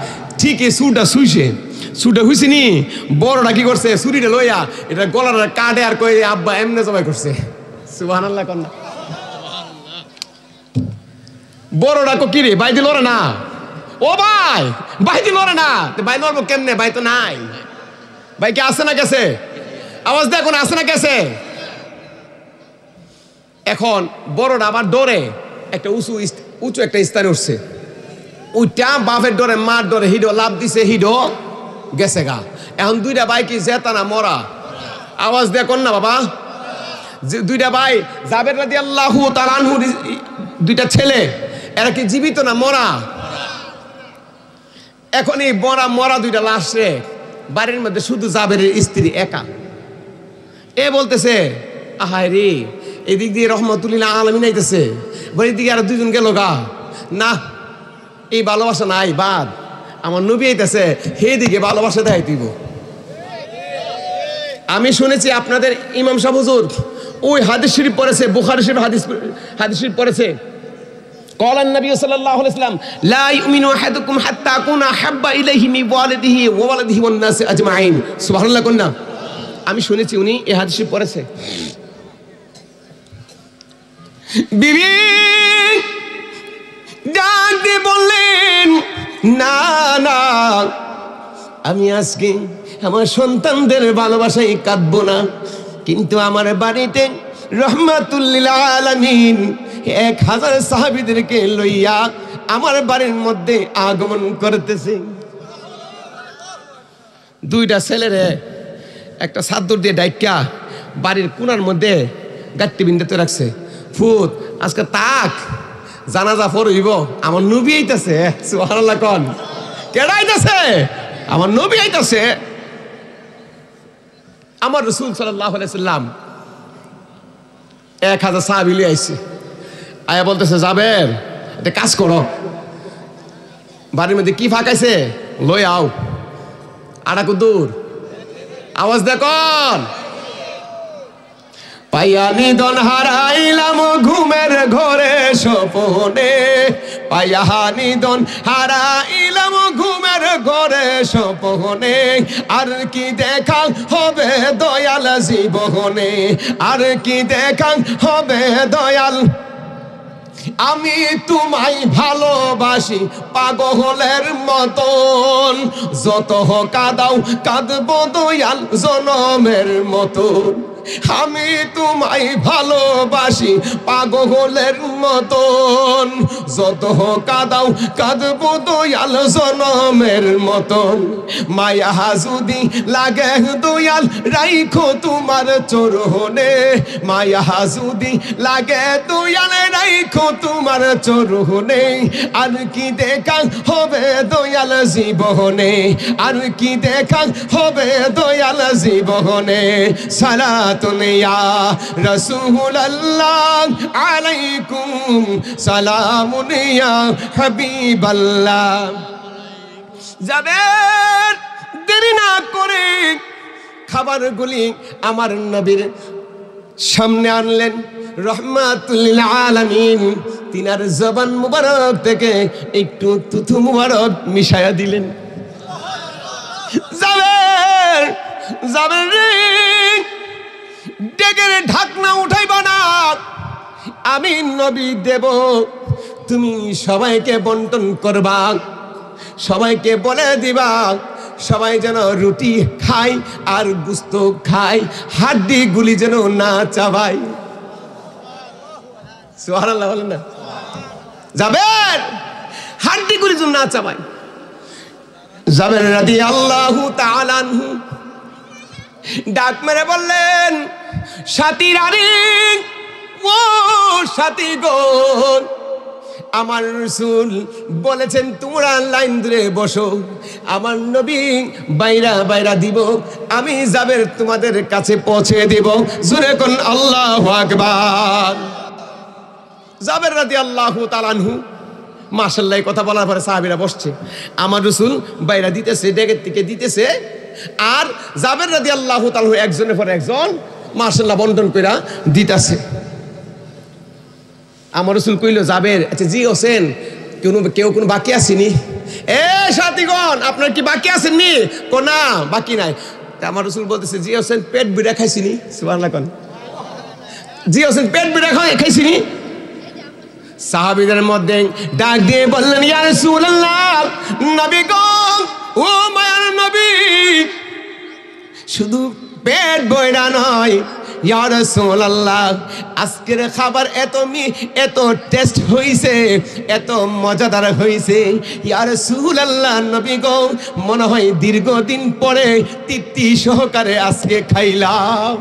ঠিক এ সুটা শুইছে সুটা হুইছে নি বড়টা কি করছে সুরিটা লইয়া এটা গলাটা কাটে আর কয়ে আব্বা এমনে জবাই করছে সুবাহ আল্লাহ না বড়রা কো কিরে বাই দিল না ও ভাই বাই দিল না বাই লড়বো কেমনে ভাই তো নাই ভাই কি আসে না কেসে আওয়াজ না আসে না কেসে এখন বড়রা আবার ডরে একটা উঁচু উঁচু একটা স্থানে উঠছে ওইটা বাপের ডরে মার ডরে হিডো লাভ দিছে হিডো গেছে গা এখন দুইটা ভাই কি জেতা না মরা আওয়াজ দেখো না বাবা দুইটা ভাই জাবের রাজি আল্লাহ তালানহু দুইটা ছেলে এরা কি জীবিত না মরা এখন এই মরা মরা দুইটা লাশ রে বাড়ির মধ্যে শুধু জাবের স্ত্রী একা এ বলতেছে আহায় রে এদিক দিয়ে রহমতুল্লিল্লাহ আলমী নাইতেছে বাড়ির দিকে আর দুজন গেল গা না এই ভালোবাসা নাই বাদ আমার নবী আইতেছে দিকে ভালোবাসা দেয় দিব আমি শুনেছি আপনাদের ইমাম সাহ হুজুর ওই হাদিস শরীফ পড়েছে বুখারি শরীফ হাদিস হাদিস শরীফ পড়েছে কলান নবী সাল্লাল্লাহু আলাইহি ওয়াসাল্লাম আমি শুনেছি উনি এই হাদিস পড়েছে বললেন না আমি আজকে আমার সন্তানদের ভালোবাসাই কাঁদবো না কিন্তু আমার বাড়িতে রহমাতুল্লিল আলামিন এক হাজার সাহাবিদেরকে লইয়া আমার বাড়ির মধ্যে আগমন করতেছে দুইটা ছেলেরে একটা সাদ্দুর দিয়ে ডাইকা বাড়ির কোনার মধ্যে গাট্টি বিন্দাতে রাখছে ফুত আজকে তাক জানাজা পড়ইব আমার নবী আইতাছে সুবহানাল্লাহ কন কেডা আইতাছে আমার নবী আইতাছে আমার রসুল সাল্লাহ আলাইসাল্লাম এক হাজার সাহাবিলি আইছে আয়া বলতেছে জাবের এটা কাজ করো বাড়ির মধ্যে কি ফাঁকাইছে লই আও আড়া কুদুর আওয়াজ দেখন পাইয়া নিদন হারাইলাম ঘুমের ঘরে সপনে পাইয়া নিদন হারাইলাম ঘুমের ঘরে সপনে আর কি দেখাল হবে দয়াল জীবনে আর কি দেখাল হবে দয়াল আমি তোমায় ভালোবাসি পাগলের মতন যত কাদাও কাঁদব দয়াল জনমের মতন আমি তোমায় ভালোবাসি পাগলের মতন যত কাদাও কাঁদবো দয়াল জনমের মতন মায়া হাজুদি লাগে দয়াল রাইখো তোমার চোরহনে মায়া হাজুদি লাগে দয়াল রাইখো তোমার চোরহনে আর কি দেখা হবে দয়াল জীবনে আর কি দেখা হবে দয়াল জীবনে সারা সালাতুন ইয়া রাসূলুল্লাহ আলাইকুম সালামুন ইয়া হাবিবাল্লাহ দেরি না করে খাবারগুলি আমার নবীর সামনে আনলেন রহমাতুল্লিল তিনার জবান মুবারক থেকে একটু তুথু মুবারক মিশায়া দিলেন যাবে রে ডেগের ঢাকনা উঠাইবা না আমি নবী দেব তুমি সবাইকে বন্টন করবা সবাইকে বলে দিবা সবাই যেন রুটি খাই আর গুস্ত খাই হাড্ডি গুলি যেন না চাবাই সোহারাল্লাহ বলেন না যাবেন হাড্ডি গুলি যেন না চাবাই যাবেন রাদি আল্লাহ তালানহু ডাক মেরে বললেন সাথীর আরে ও সাথী গোল আমার রসুল বলেছেন তোমরা লাইন ধরে বসো আমার নবী বাইরা বাইরা দিব আমি যাবের তোমাদের কাছে পৌঁছে দেব জুরে কোন আল্লাহ আকবার যাবের রাতি আল্লাহ তালানহু মাসাল্লাহ কথা বলার পরে সাহাবিরা বসছে আমার রসুল বাইরা দিতেছে ডেকের থেকে দিতেছে আর যাবের রাতি আল্লাহ তালহু একজনের পর একজন মার্শাল্লাহ বন্টন পেরা দিতাছে আমার রসুল কইল যাবেন আচ্ছা জি হোসেন কোনো কেউ কোনো বাকি আসেনি এ সাথীগণ আপনার কি বাকি আসেননি কো না বাকি নাই আমার রসুল বলতেছে জি হোসেন পেট বিড়া খাইছিনি সুবহানাল্লাহ জি হোসেন পেট বিড়া খাই খাইছিনি সাহাবিদের মধ্যে ডাক দিয়ে বললেন ইয়া রাসূলুল্লাহ নবী গো ও মায়ার নবী শুধু পেট বইডা নয় আজকের খাবার এত মি এত টেস্ট হইছে এত মজাদার হইছে ইয়ার সুহুল আল্লাহ নবী গৌ মনে হয় দীর্ঘদিন পরে তৃপ্তি সহকারে আজকে খাইলাম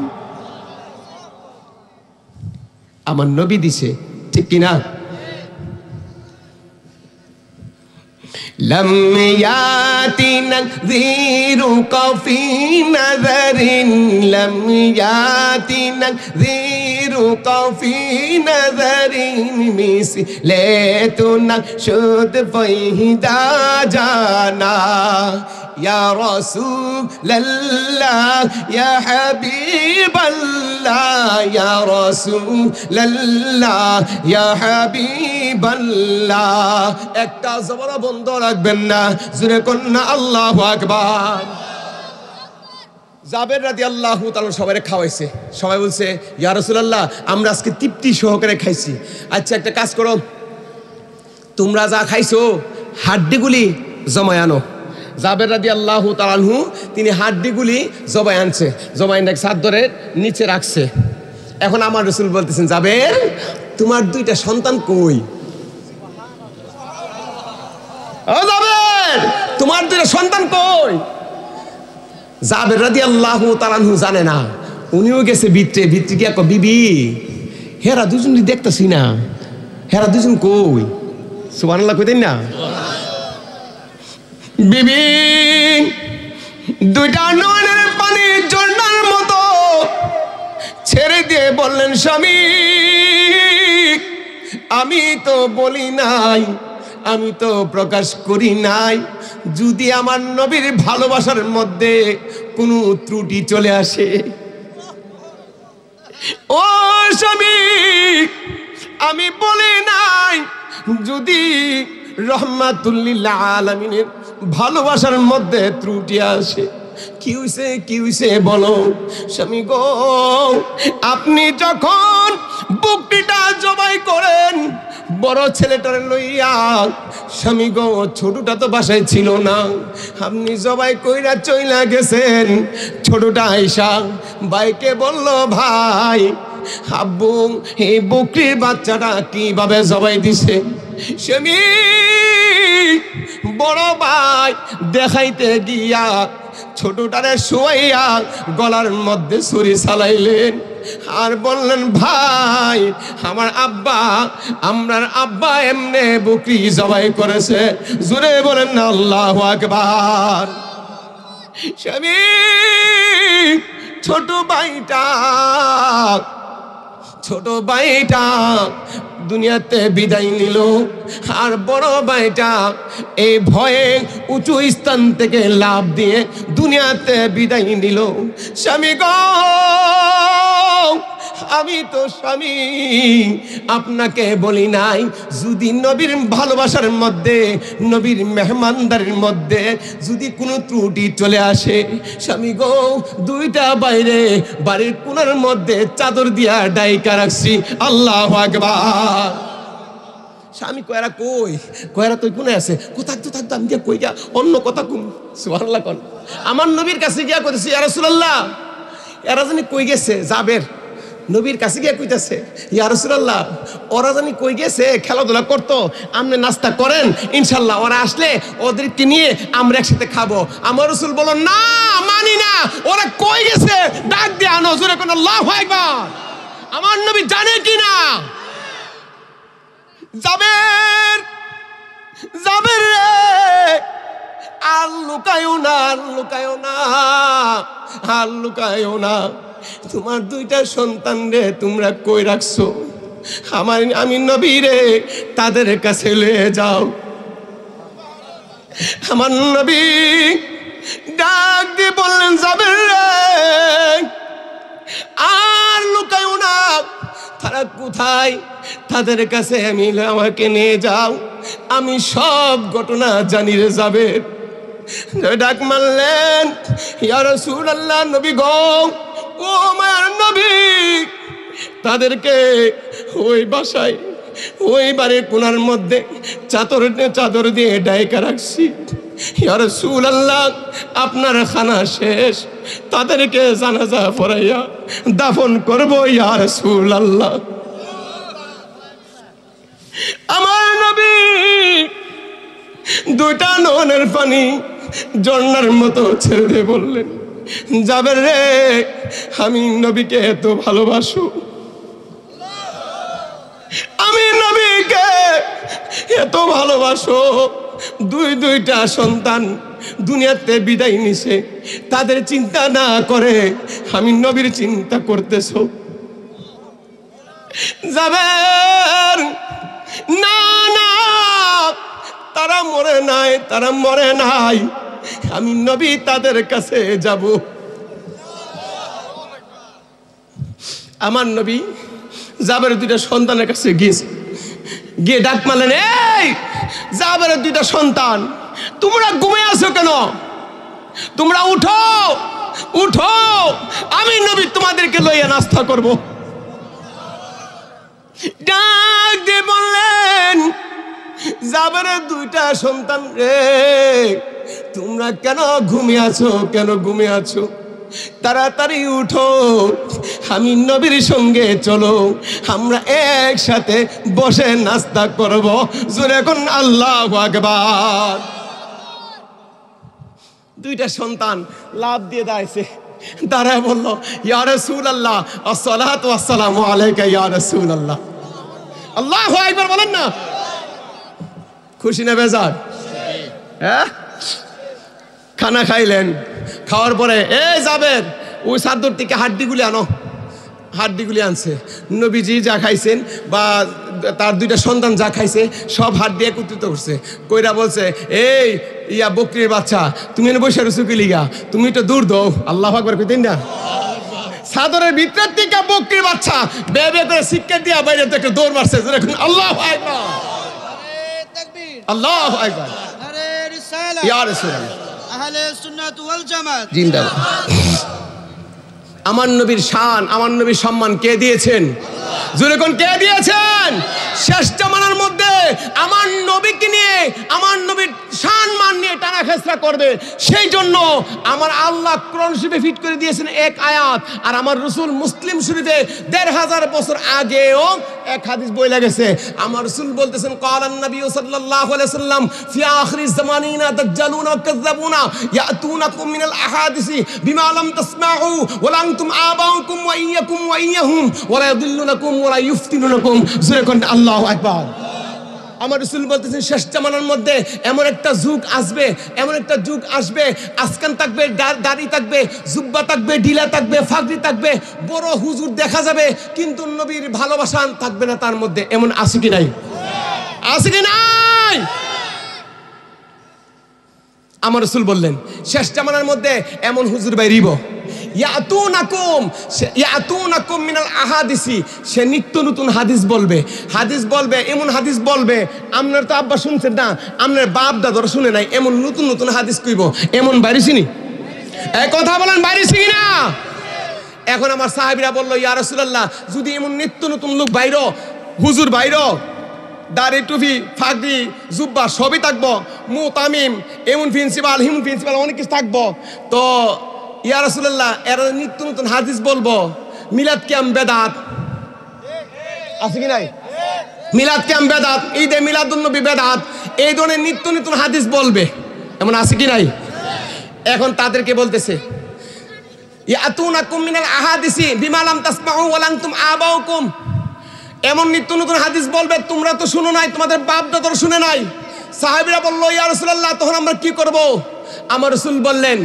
আমার নবী দিছে ঠিক কিনা لم يأتي نذيرك في نذر لم يأتي نذيرك في نذر مثل تنشد فيه دا جانا يا رسول الله يا حبيب الله يا رسول الله يا حبيب الله একটা জবর বন্ধ রাখবেন না জুরে কন্যা আল্লাহু আকবার জাবের রাতি আল্লাহ তালন সবাই খাওয়াইছে সবাই বলছে ইয়া রসুলাল্লাহ আমরা আজকে তৃপ্তি সহকারে খাইছি আচ্ছা একটা কাজ করো তোমরা যা খাইছো হাড্ডিগুলি জমায় আনো জাবের রাদি আল্লাহ তালানহু তিনি হাড্ডিগুলি জবাই আনছে জবাই আনটা সাত ধরে নিচে রাখছে এখন আমার রসুল বলতেছেন জাবের তোমার দুইটা সন্তান কই ও জাবের তোমার দুইটা সন্তান কই জাবের রাদি আল্লাহ তালানহু জানে না উনিও গেছে বিত্রে বিত্রি কি বিবি হেরা দুজন দেখতেছি না হেরা দুজন কই সুবান আল্লাহ কইতেন না বিবি দুইটা নয়নের পানি ঝর্ণার মতো ছেড়ে দিয়ে বললেন স্বামী আমি তো বলি নাই আমি তো প্রকাশ করি নাই যদি আমার নবীর ভালোবাসার মধ্যে কোনো ত্রুটি চলে আসে ও স্বামী আমি বলি নাই যদি রহমাতুল্লিল্লাহ আলমিনের ভালোবাসার মধ্যে ত্রুটি আসে কিউসে কিউসে বলো স্বামী গো আপনি যখন বুকটিটা জবাই করেন বড় ছেলেটার লইয়া স্বামী গো ছোটটা তো বাসায় ছিল না আপনি জবাই কইরা চইলা গেছেন ছোটটা আইসা বাইকে বলল ভাই আব্বু এই বকরি বাচ্চাটা কিভাবে জবাই দিছে সেমি বড় ভাই দেখাইতে গিয়া ছোটটারে শোয়াইয়া গলার মধ্যে ছুরি চালাইলেন আর বললেন ভাই আমার আব্বা আমরার আব্বা এমনে বকরি জবাই করেছে জোরে বলেন না আল্লাহ আকবার স্বামী ছোট ভাইটা ছোট ভাইটা দুনিয়াতে বিদায় নিল আর বড় ভাইটা এই ভয়ে উঁচু স্থান থেকে লাভ দিয়ে দুনিয়াতে বিদায় নিল স্বামী গ আমি তো স্বামী আপনাকে বলি নাই যদি নবীর ভালোবাসার মধ্যে নবীর মেহমানদারের মধ্যে যদি কোনো ত্রুটি চলে আসে স্বামী গো দুইটা বাইরে বাড়ির কোনার মধ্যে চাদর দিয়া ডাইকা রাখছি আল্লাহ আকবার স্বামী কয়রা কই কয়রা তুই কোনে আছে কোথাক তো থাকতো আমি কই যা অন্য কথা কুম সুহারল্লা কন আমার নবীর কাছে গিয়া কইতেছি ইয়ারসুল্লাহ এরা জানি কই গেছে যাবের নবীর কাছে গিয়া কইতেছে ইয়ারসুল্লাহ ওরা জানি কই গেছে খেলাধুলা করতো আপনি নাস্তা করেন ইনশাল্লাহ ওরা আসলে ওদেরকে নিয়ে আমরা একসাথে খাবো আমার রসুল বলো না মানি না ওরা কই গেছে ডাক দিয়ে আনো জোরে কোনো লাভ হয় আমার নবী জানে কি না জাবের জাবের রে আর লুকায়ও না আর লুকায়ও না আর লুকায়ও না তোমার দুইটা সন্তান রে তোমরা কই রাখছো আমার আমি নবী রে তাদের কাছে লয়ে যাও আমার নবী ডাক দিয়ে বললেন যাবেন রে আর লুকায়ও না তারা কোথায় তাদের কাছে আমি আমাকে নিয়ে যাও আমি সব ঘটনা জানি রে যাবে ডাক মারলেন ইয়ার সুর আল্লাহ নবী গম ও মায়ার নবী তাদেরকে ওই বাসায় ওই বাড়ির কোনার মধ্যে চাদর চাদর দিয়ে ডাইকা রাখছি ইয়ারসুল আল্লাহ আপনার খানা শেষ তাদেরকে জানাজা পড়াইয়া দাফন করবো ইয়ারসুল আল্লাহ আমার নবী দুটা ননের পানি জন্নার মতো ছেড়ে দিয়ে বললেন যাবে রে আমি নবীকে এত ভালোবাসো আমি নবীকে এত ভালোবাসো দুই দুইটা সন্তান দুনিয়াতে বিদায় নিছে তাদের চিন্তা না করে আমি নবীর চিন্তা করতেছ যাবে না না তারা মরে নাই তারা মরে নাই আমি নবী তাদের কাছে যাব আমার নবী জাবের দুইটা সন্তানের কাছে গিয়েছে গিয়ে ডাক মারলেন এই যাবের দুইটা সন্তান তোমরা ঘুমে আছো কেন তোমরা উঠো উঠো আমি নবী তোমাদেরকে লইয়া নাস্তা করব ডাক দিয়ে বললেন যাবের দুইটা সন্তান রে তোমরা কেন ঘুমিয়ে আছো কেন ঘুমিয়ে আছো তাড়াতাড়ি উঠো আমি নবীর সঙ্গে চলো আমরা একসাথে বসে নাস্তা করব জোরে এখন আল্লাহ আকবার দুইটা সন্তান লাভ দিয়ে দাঁড়াইছে তারা বললো ইয়ার রসুল আল্লাহ আসসালাত আসসালাম আলাইকা ইয়া রসুল আল্লাহ আল্লাহ একবার বলেন না খুশি না বেজার হ্যাঁ খানা খাইলেন খাওয়ার পরে এ যাবেন ওই সাদ্দর থেকে হাড্ডিগুলি আনো হাড্ডিগুলি আনছে নবীজি যা খাইছেন বা তার দুইটা সন্তান যা খাইছে সব হাড্ডি একত্রিত করছে কইরা বলছে এই ইয়া বকরির বাচ্চা তুমি এনে বসে রসুকি লিগা তুমি তো দূর দৌ আল্লাহ আকবর কই না সাদরের ভিতরের থেকে বকরির বাচ্চা বে বে করে শিক্ষা দিয়া বাইরে তো একটা দৌড় মারছে দেখুন আল্লাহ আকবর আল্লাহ আকবর ইয়া রাসূলুল্লাহ আমার নবীর শান আমার নবীর সম্মান কে দিয়েছেন জুরেকন কে দিয়েছেন শেষ জামানার মধ্যে আমার নবীকে নিয়ে আমার নবীর শান মান নিয়ে টানা খেসরা করবে সেই জন্য আমার আল্লাহ কোরআন শরীফে ফিট করে দিয়েছেন এক আয়াত আর আমার রসুল মুসলিম শরীফে দেড় হাজার বছর আগেও এক হাদিস বই লাগেছে আমার রসুল বলতেছেন কালান নবী সাল্লাল্লাহু আলাইহি সাল্লাম ফি জামানিনা দাজ্জালুনা কাযাবুনা ইয়াতুনাকুম মিনাল আহাদিসি বিমা তাসমাউ আনতুম আবাউকুম ওয়া ইয়াকুম ওয়া ইয়াহুম ওয়া লা ইয়াদুল্লুনাকুম আল্লাহ একবার আমার রসুল বলতেছেন শেষ জামানার মধ্যে এমন একটা যুগ আসবে এমন একটা যুগ আসবে আসকান থাকবে দাড়ি থাকবে জুব্বা থাকবে থাকবে থাকবে বড় হুজুর দেখা যাবে কিন্তু নবীর ভালোবাসা থাকবে না তার মধ্যে এমন আছে কি নাই আছে কি নাই আমার রসুল বললেন শেষ জামানার মধ্যে এমন হুজুর বাইরিব ইয়াতুনাকুম ইয়াতুনাকুম মিনাল আহাদিসি সে নিত্য নতুন হাদিস বলবে হাদিস বলবে এমন হাদিস বলবে আপনার তো আব্বা শুনছেন না আপনার বাপ দাদর শুনে নাই এমন নতুন নতুন হাদিস কইব এমন বাড়িসিনি এই কথা বলেন বাড়িসি না এখন আমার সাহাবিরা বললো ইয়া রাসূলুল্লাহ যদি এমন নিত্য নতুন লোক বাইর হুজুর বাইর দাড়ি টুপি ফাঁকরি জুব্বা সবই থাকবো মু তামিম এমন প্রিন্সিপাল হিমন প্রিন্সিপাল অনেক কিছু থাকবো তো ইয়া রসুল্লাহ এরা নিত্য নতুন হাদিস বলবো মিলাদ ক্যাম বেদাত আছে কি নাই মিলাদ ক্যাম বেদাত ঈদে মিলাদুন্নবী বেদাত এই ধরনের নিত্য নতুন হাদিস বলবে এমন আছে কি নাই এখন তাদেরকে বলতেছে ইয়াতুনাকুম মিনাল আহাদিসি বিমালাম তাসমাউ ওয়ালান্তুম আবাউকুম এমন নিত্য নতুন হাদিস বলবে তোমরা তো শুনো নাই তোমাদের বাপ দাদারা শুনে নাই সাহাবিরা বললো ইয়া রাসূলুল্লাহ তখন আমরা কি করব আমার রাসূল বললেন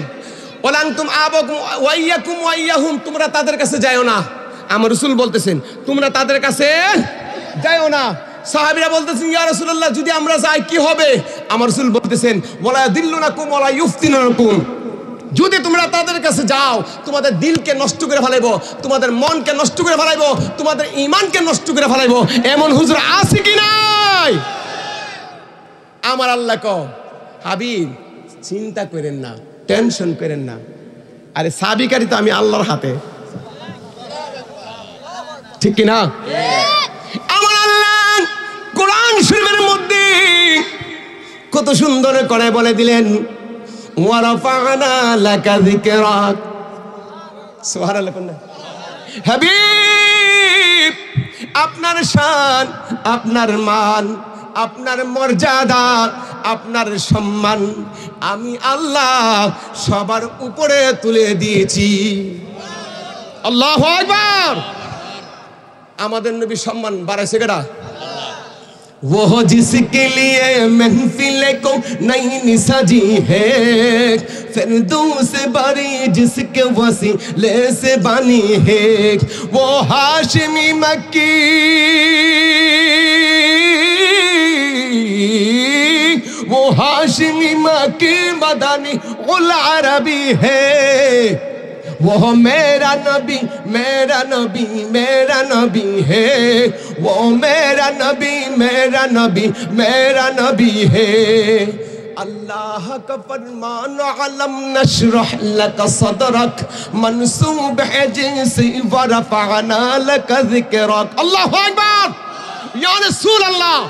ওয়াইয়াকুম তোমরা তাদের কাছে যায়ও না আমার রসুল বলতেছেন তোমরা তাদের কাছে যায়ও না সাহাবিরা বলতেছেন ইয়া রাসূলুল্লাহ যদি আমরা যাই কি হবে আমার রসুল বলতেছেন ওলা দিল্লুনাকুম ওলা ইউফতিনাকুম যদি তোমরা তাদের কাছে যাও তোমাদের দিলকে নষ্ট করে ফেলাইব তোমাদের মনকে নষ্ট করে ফেলাইব তোমাদের ইমানকে নষ্ট করে ফেলাইব এমন হুজুর আছে কি নাই আমার আল্লাহ ক হাবিব চিন্তা করেন না টেনশন করেন না আরে সাবিকারি তো আমি আল্লাহর হাতে ঠিক কিনা না কোরআন মধ্যে কত সুন্দর করে বলে দিলেন আপনার শান আপনার মান আপনার মর্যাদা আপনার সম্মান আমি আল্লাহ সবার উপরে তুলে দিয়েছি আল্লাহ একবার আমাদের নবী সম্মান বাড়াইছে কেটা وہ جس کے لیے محفل کو نہیں سجی ہے فردوس بری جس کے وسیلے سے بنی ہے وہ ہاشمی مکی وہ حاشمی مکی مدانی العربی ہے وہ میرا نبی میرا نبی میرا نبی ہے وہ میرا نبی میرا نبی میرا نبی ہے اللہ کا فرمان علم نشرح لک صدرک منصوب ہے جنسی ورفعنا لک ذکرک اللہ اکبر یا رسول اللہ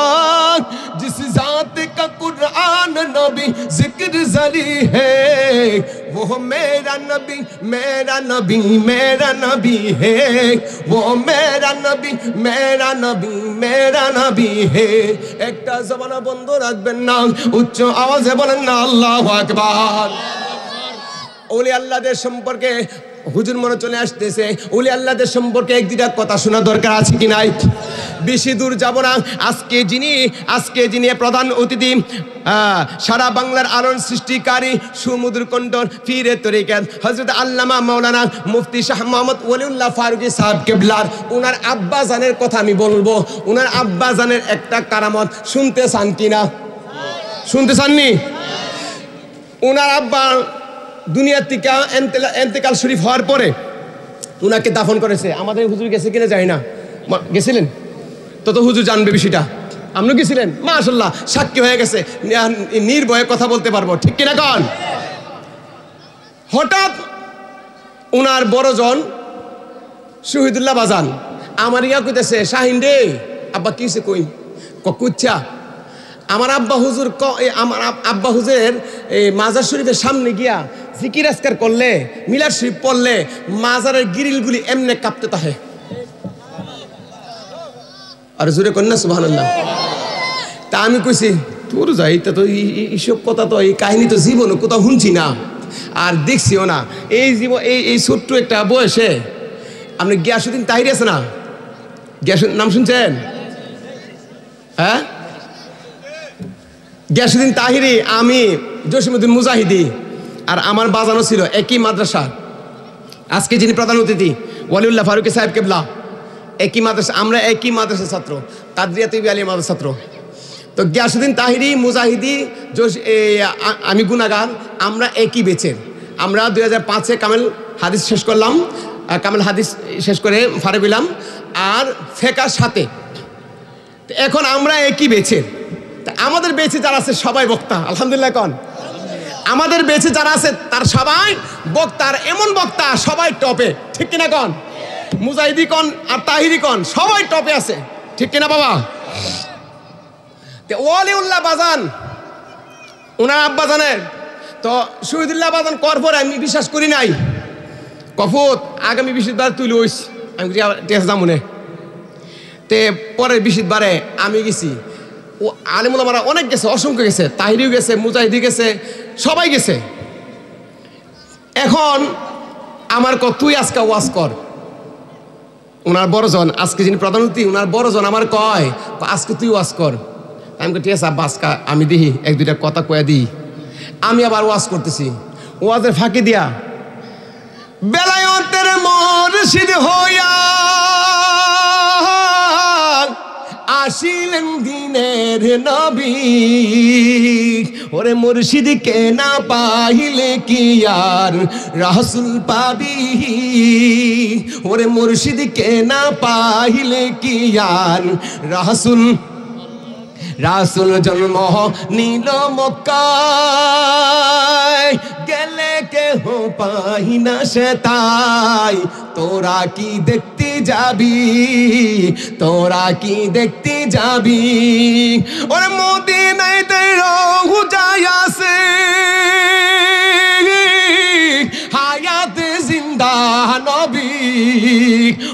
जिक्र जरी है वो मेरा नबी मेरा नबी मेरा नबी है वो मेरा नबी मेरा नबी मेरा नबी है একটা জবানা বন্ধ রাখবেন না উচ্চ আওয়াজে বলেন না আল্লাহু আকবার ওলি আল্লাহদের সম্পর্কে হুজুর মনে চলে আসতেছে ওলি আল্লাহদের সম্পর্কে এক দুটা কথা শোনা দরকার আছে কি নাই বেশি দূর যাব না আজকে যিনি আজকে যিনি প্রধান অতিথি সারা বাংলার আলোর সৃষ্টিকারী সুমুদ্র কণ্ডন ফিরে তরিকাত হজরত আল্লামা মৌলানা মুফতি শাহ মোহাম্মদ ওলিউল্লাহ ফারুকি সাহেব কেবলার ওনার আব্বা জানের কথা আমি বলবো ওনার আব্বা জানের একটা কারামত শুনতে চান কিনা শুনতে চাননি ওনার আব্বা দুনিয়ার টিকা এন্তেকাল শরীফ হওয়ার পরে ওনাকে দাফন করেছে আমাদের হুজুর গেছে কিনা যায় না গেছিলেন তত হুজুর জানবে বিষয়টা আপনি কি ছিলেন মাশাল্লাহ সাক্ষী হয়ে গেছে নির্ভয়ে কথা বলতে পারবো ঠিক কিনা কন হঠাৎ উনার বড়জন শহীদুল্লাহ বাজান আমার ইয়া কইতেছে শাহিন রে আব্বা কি কই কুচ্ছা আমার আব্বা হুজুর ক আমার আব্বা হুজুরের এই মাজার শরীফের সামনে গিয়া জিকির আসকার করলে মিলার শরীফ পড়লে মাজারের গিরিলগুলি এমনে কাঁপতে তাহে আর জোরে কন্যা আল্লাহ তা আমি কইছি তোর যাই তা তো এইসব কথা তো এই কাহিনী তো জীবন কোথাও শুনছি না আর দেখছিও না এই জীবন এই এই ছোট্ট একটা বয়সে আপনি গিয়াসুদ্দিন তাহির আছে না গ্যাস নাম শুনছেন হ্যাঁ গ্যাসুদ্দিন তাহিরি আমি জসিমুদ্দিন মুজাহিদি আর আমার বাজানো ছিল একই মাদ্রাসা আজকে যিনি প্রধান অতিথি ওয়ালিউল্লাহ ফারুকি সাহেব কেবলা একই মাদ্রাসা আমরা একই মাদ্রাসা ছাত্র তাদরিয়া তিবি আলী মাদ্রাসা ছাত্র তো গিয়াসুদ্দিন তাহিরি মুজাহিদি আমি গুনাগার আমরা একই বেচের আমরা দুই হাজার পাঁচে কামেল হাদিস শেষ করলাম কামেল হাদিস শেষ করে ফারে পেলাম আর ফেকার সাথে এখন আমরা একই বেছে আমাদের বেঁচে যারা আছে সবাই বক্তা আলহামদুলিল্লাহ কন আমাদের বেঁচে যারা আছে তার সবাই বক্তার এমন বক্তা সবাই টপে ঠিক কিনা কন মুজাহিদি কন আর তাহিরি কন সবাই টপে আছে ঠিক কিনা বাবা ওয়ালিউল্লাহ বাজান ওনার আব্বা জানের তো শহীদুল্লাহ বাজান কর পরে আমি বিশ্বাস করি নাই কফুত আগামী বৃহস্পতিবার তুই লইস আমি টেস্ট যাম মনে তে পরের বৃহস্পতিবারে আমি গেছি ও আলিমুল্লাহ মারা অনেক গেছে অসংখ্য গেছে তাহিরিও গেছে মুজাহিদি গেছে সবাই গেছে এখন আমার ক তুই আজকে ওয়াজ কর ওনার বড়জন আজকে যিনি প্রধানমন্ত্রী ওনার বড়জন আমার কয় আজকে তুই ওয়াজ কর আমি ঠিক আছে আব্বা আজকা আমি দিহি এক দুইটা কথা কয়ে দিই আমি আবার ওয়াজ করতেছি ওয়াজের ফাঁকি দিয়া বেলায়তের সিদ্ধ হইয়া আসিলেন দিনের নবী ওরে মুর্শিদকে না পাইলে কি আর রাসুল পাবি ওরে মুর্শিদকে না পাইলে কি আর রাসুল রাসুল জন্ম নীল মক্কায় গেলে কেহ পাই না সে তাই তোরা কি দেখতে যাবি তোরা কি দেখতে যাবি ওর মোদি নাই তাই যাই আসে নবী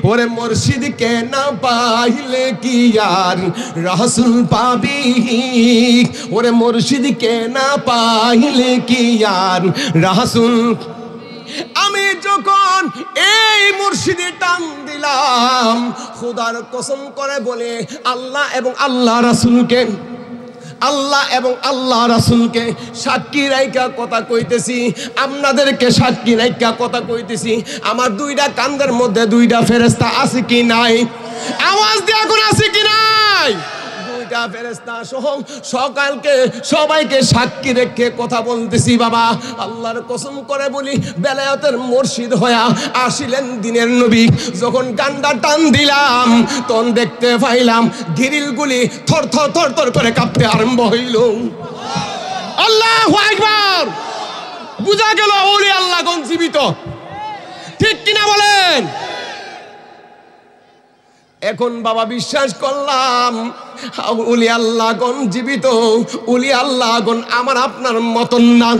ওরে মুর্শিদ কে না পাইলে কি আর রসুল পাবি ওরে মুর্শিদ কে না পাইলে কি আর রাসুল আমি যখন এই মুর্শিদে টান দিলাম খোদার কসম করে বলে আল্লাহ এবং আল্লাহ রাসুলকে আল্লাহ এবং আল্লাহ রাসুলকে সাক্ষী রাইকা কথা কইতেছি আপনাদেরকে সাক্ষী রাইকা কথা কইতেছি আমার দুইটা কান্দের মধ্যে দুইটা ফেরেস্তা আছে কি নাই আওয়াজ দেওয়া কোন আছে কি নাই ছয়টা ফেরেস্তা সহ সকালকে সবাইকে সাক্ষী রেখে কথা বলতেছি বাবা আল্লাহর কসম করে বলি বেলায়তের মুর্শিদ হয়া আসিলেন দিনের নবী যখন গান্ডা টান দিলাম তখন দেখতে পাইলাম গিরিলগুলি থর থর থর থর করে কাঁপতে আরম্ভ হইল আল্লাহ একবার বুঝা গেল ওলি আল্লাহ জীবিত ঠিক কিনা বলেন এখন বাবা বিশ্বাস করলাম উলি গন জীবিত উলি গন আমার আপনার মতন না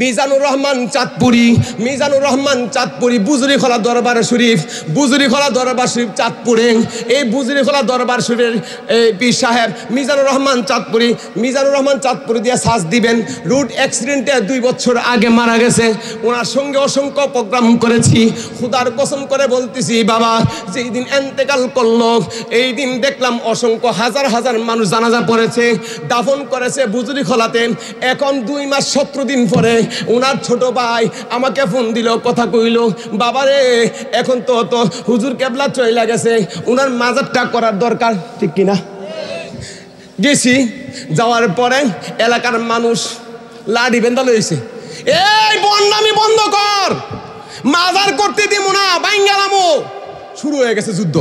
মিজানুর রহমান চাঁদপুরি মিজানুর রহমান চাঁদপুরি খোলা দরবার শরীফ খোলা দরবার শরীফ চাঁদপুরে এই খোলা দরবার শরীফের পীর সাহেব মিজানুর রহমান চাঁদপুরি মিজানুর রহমান চাঁদপুরি দিয়ে শ্বাস দিবেন রুট অ্যাক্সিডেন্টে দুই বছর আগে মারা গেছে ওনার সঙ্গে অসংখ্য প্রোগ্রাম করেছি খুদার কসম করে বলতেছি বাবা যেই দিন এন্তেকাল করলো এই দিন দেখলাম অসংখ্য হাজার হাজার মানুষ জানাজা পড়েছে দাফন করেছে বুজুরিখোলাতে এখন দুই মাস সতেরো দিন পরে ওনার ছোট ভাই আমাকে ফোন দিল কথা কইল বাবারে এখন তো তো হুজুর কেবলা চইলা গেছে ওনার মাজারটা করার দরকার ঠিক কিনা গেছি যাওয়ার পরে এলাকার মানুষ লাড়ি বেন্দা লইছে এই বন্ডামি বন্ধ কর মাজার করতে দিব না বাঙ্গালামো শুরু হয়ে গেছে যুদ্ধ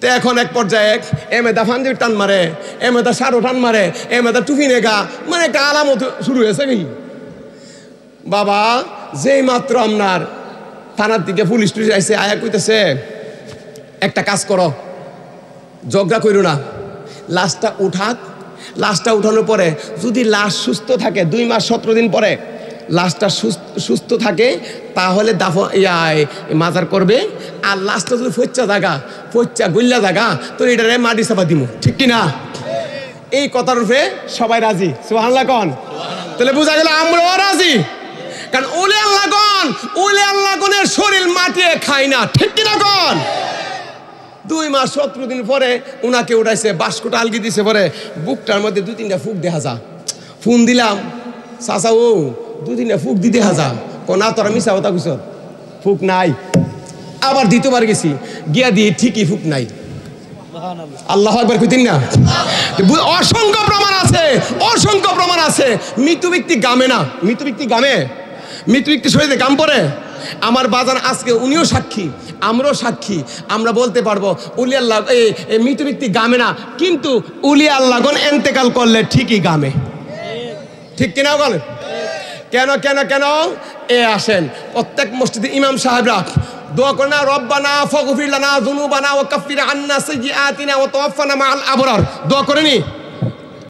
তো এখন এক পর্যায়ে এমেদা ফান্দির টান মারে এমেদা সারো টান মারে এমেদা টুফিনে গা মানে একটা আলামত শুরু হয়েছে কি বাবা যেই মাত্র আপনার থানার দিকে পুলিশ টুলিশ আইসে আয়া কইতেছে একটা কাজ করো ঝগড়া করু না লাশটা উঠাক লাশটা উঠানোর পরে যদি লাশ সুস্থ থাকে দুই মাস সতেরো দিন পরে লাশটা সুস্থ থাকে তাহলে দাফ ইয়ায় মাজার করবে আর লাশটা যদি ফচ্চা জাগা ফচ্চা গুল্লা জাগা তো এটারে মাটি চাপা দিব ঠিক কিনা এই কথার উপরে সবাই রাজি সুহান কন তাহলে বোঝা গেল আমরাও রাজি কারণ ওলে আল্লাহ গন ওলে আল্লাহ গনের শরীর মাটিয়ে খায় না ঠিক কিনা গন দুই মাস সতেরো দিন পরে উনাকে উঠাইছে বাসকোটা আলগি দিছে পরে বুকটার মধ্যে দু তিনটা ফুক দেখা যা ফোন দিলাম চাচা ও দু তিনটা ফুক দি দেখা যা কনা তোরা মিশা হতা কুছ ফুক নাই আবার দ্বিতীয়বার গেছি গিয়া দিয়ে ঠিকই ফুক নাই আল্লাহ একবার কইতেন না অসংখ্য প্রমাণ আছে অসংখ্য প্রমাণ আছে মৃত্যু ব্যক্তি গামে না মৃত্যু ব্যক্তি গামে মৃত শরীরে কাম পরে আমার বাজান আজকে উনিও সাক্ষী আমরাও সাক্ষী আমরা বলতে পারবো উলি আল্লাহ এই মৃত ব্যক্তি গামে না কিন্তু উলি আল্লাহগণ এন্তেকাল করলে ঠিকই গামে ঠিক কিনা বলেন কেন কেন কেন এ আসেন প্রত্যেক মসজিদে ইমাম সাহেবরা দোয়া করে না রব্বানা ফগফির লানা জুনুবানা ও কাফির আন্না সাইয়্যাতিনা ওয়া তাওয়াফানা মাআল আবরার দোয়া করেনি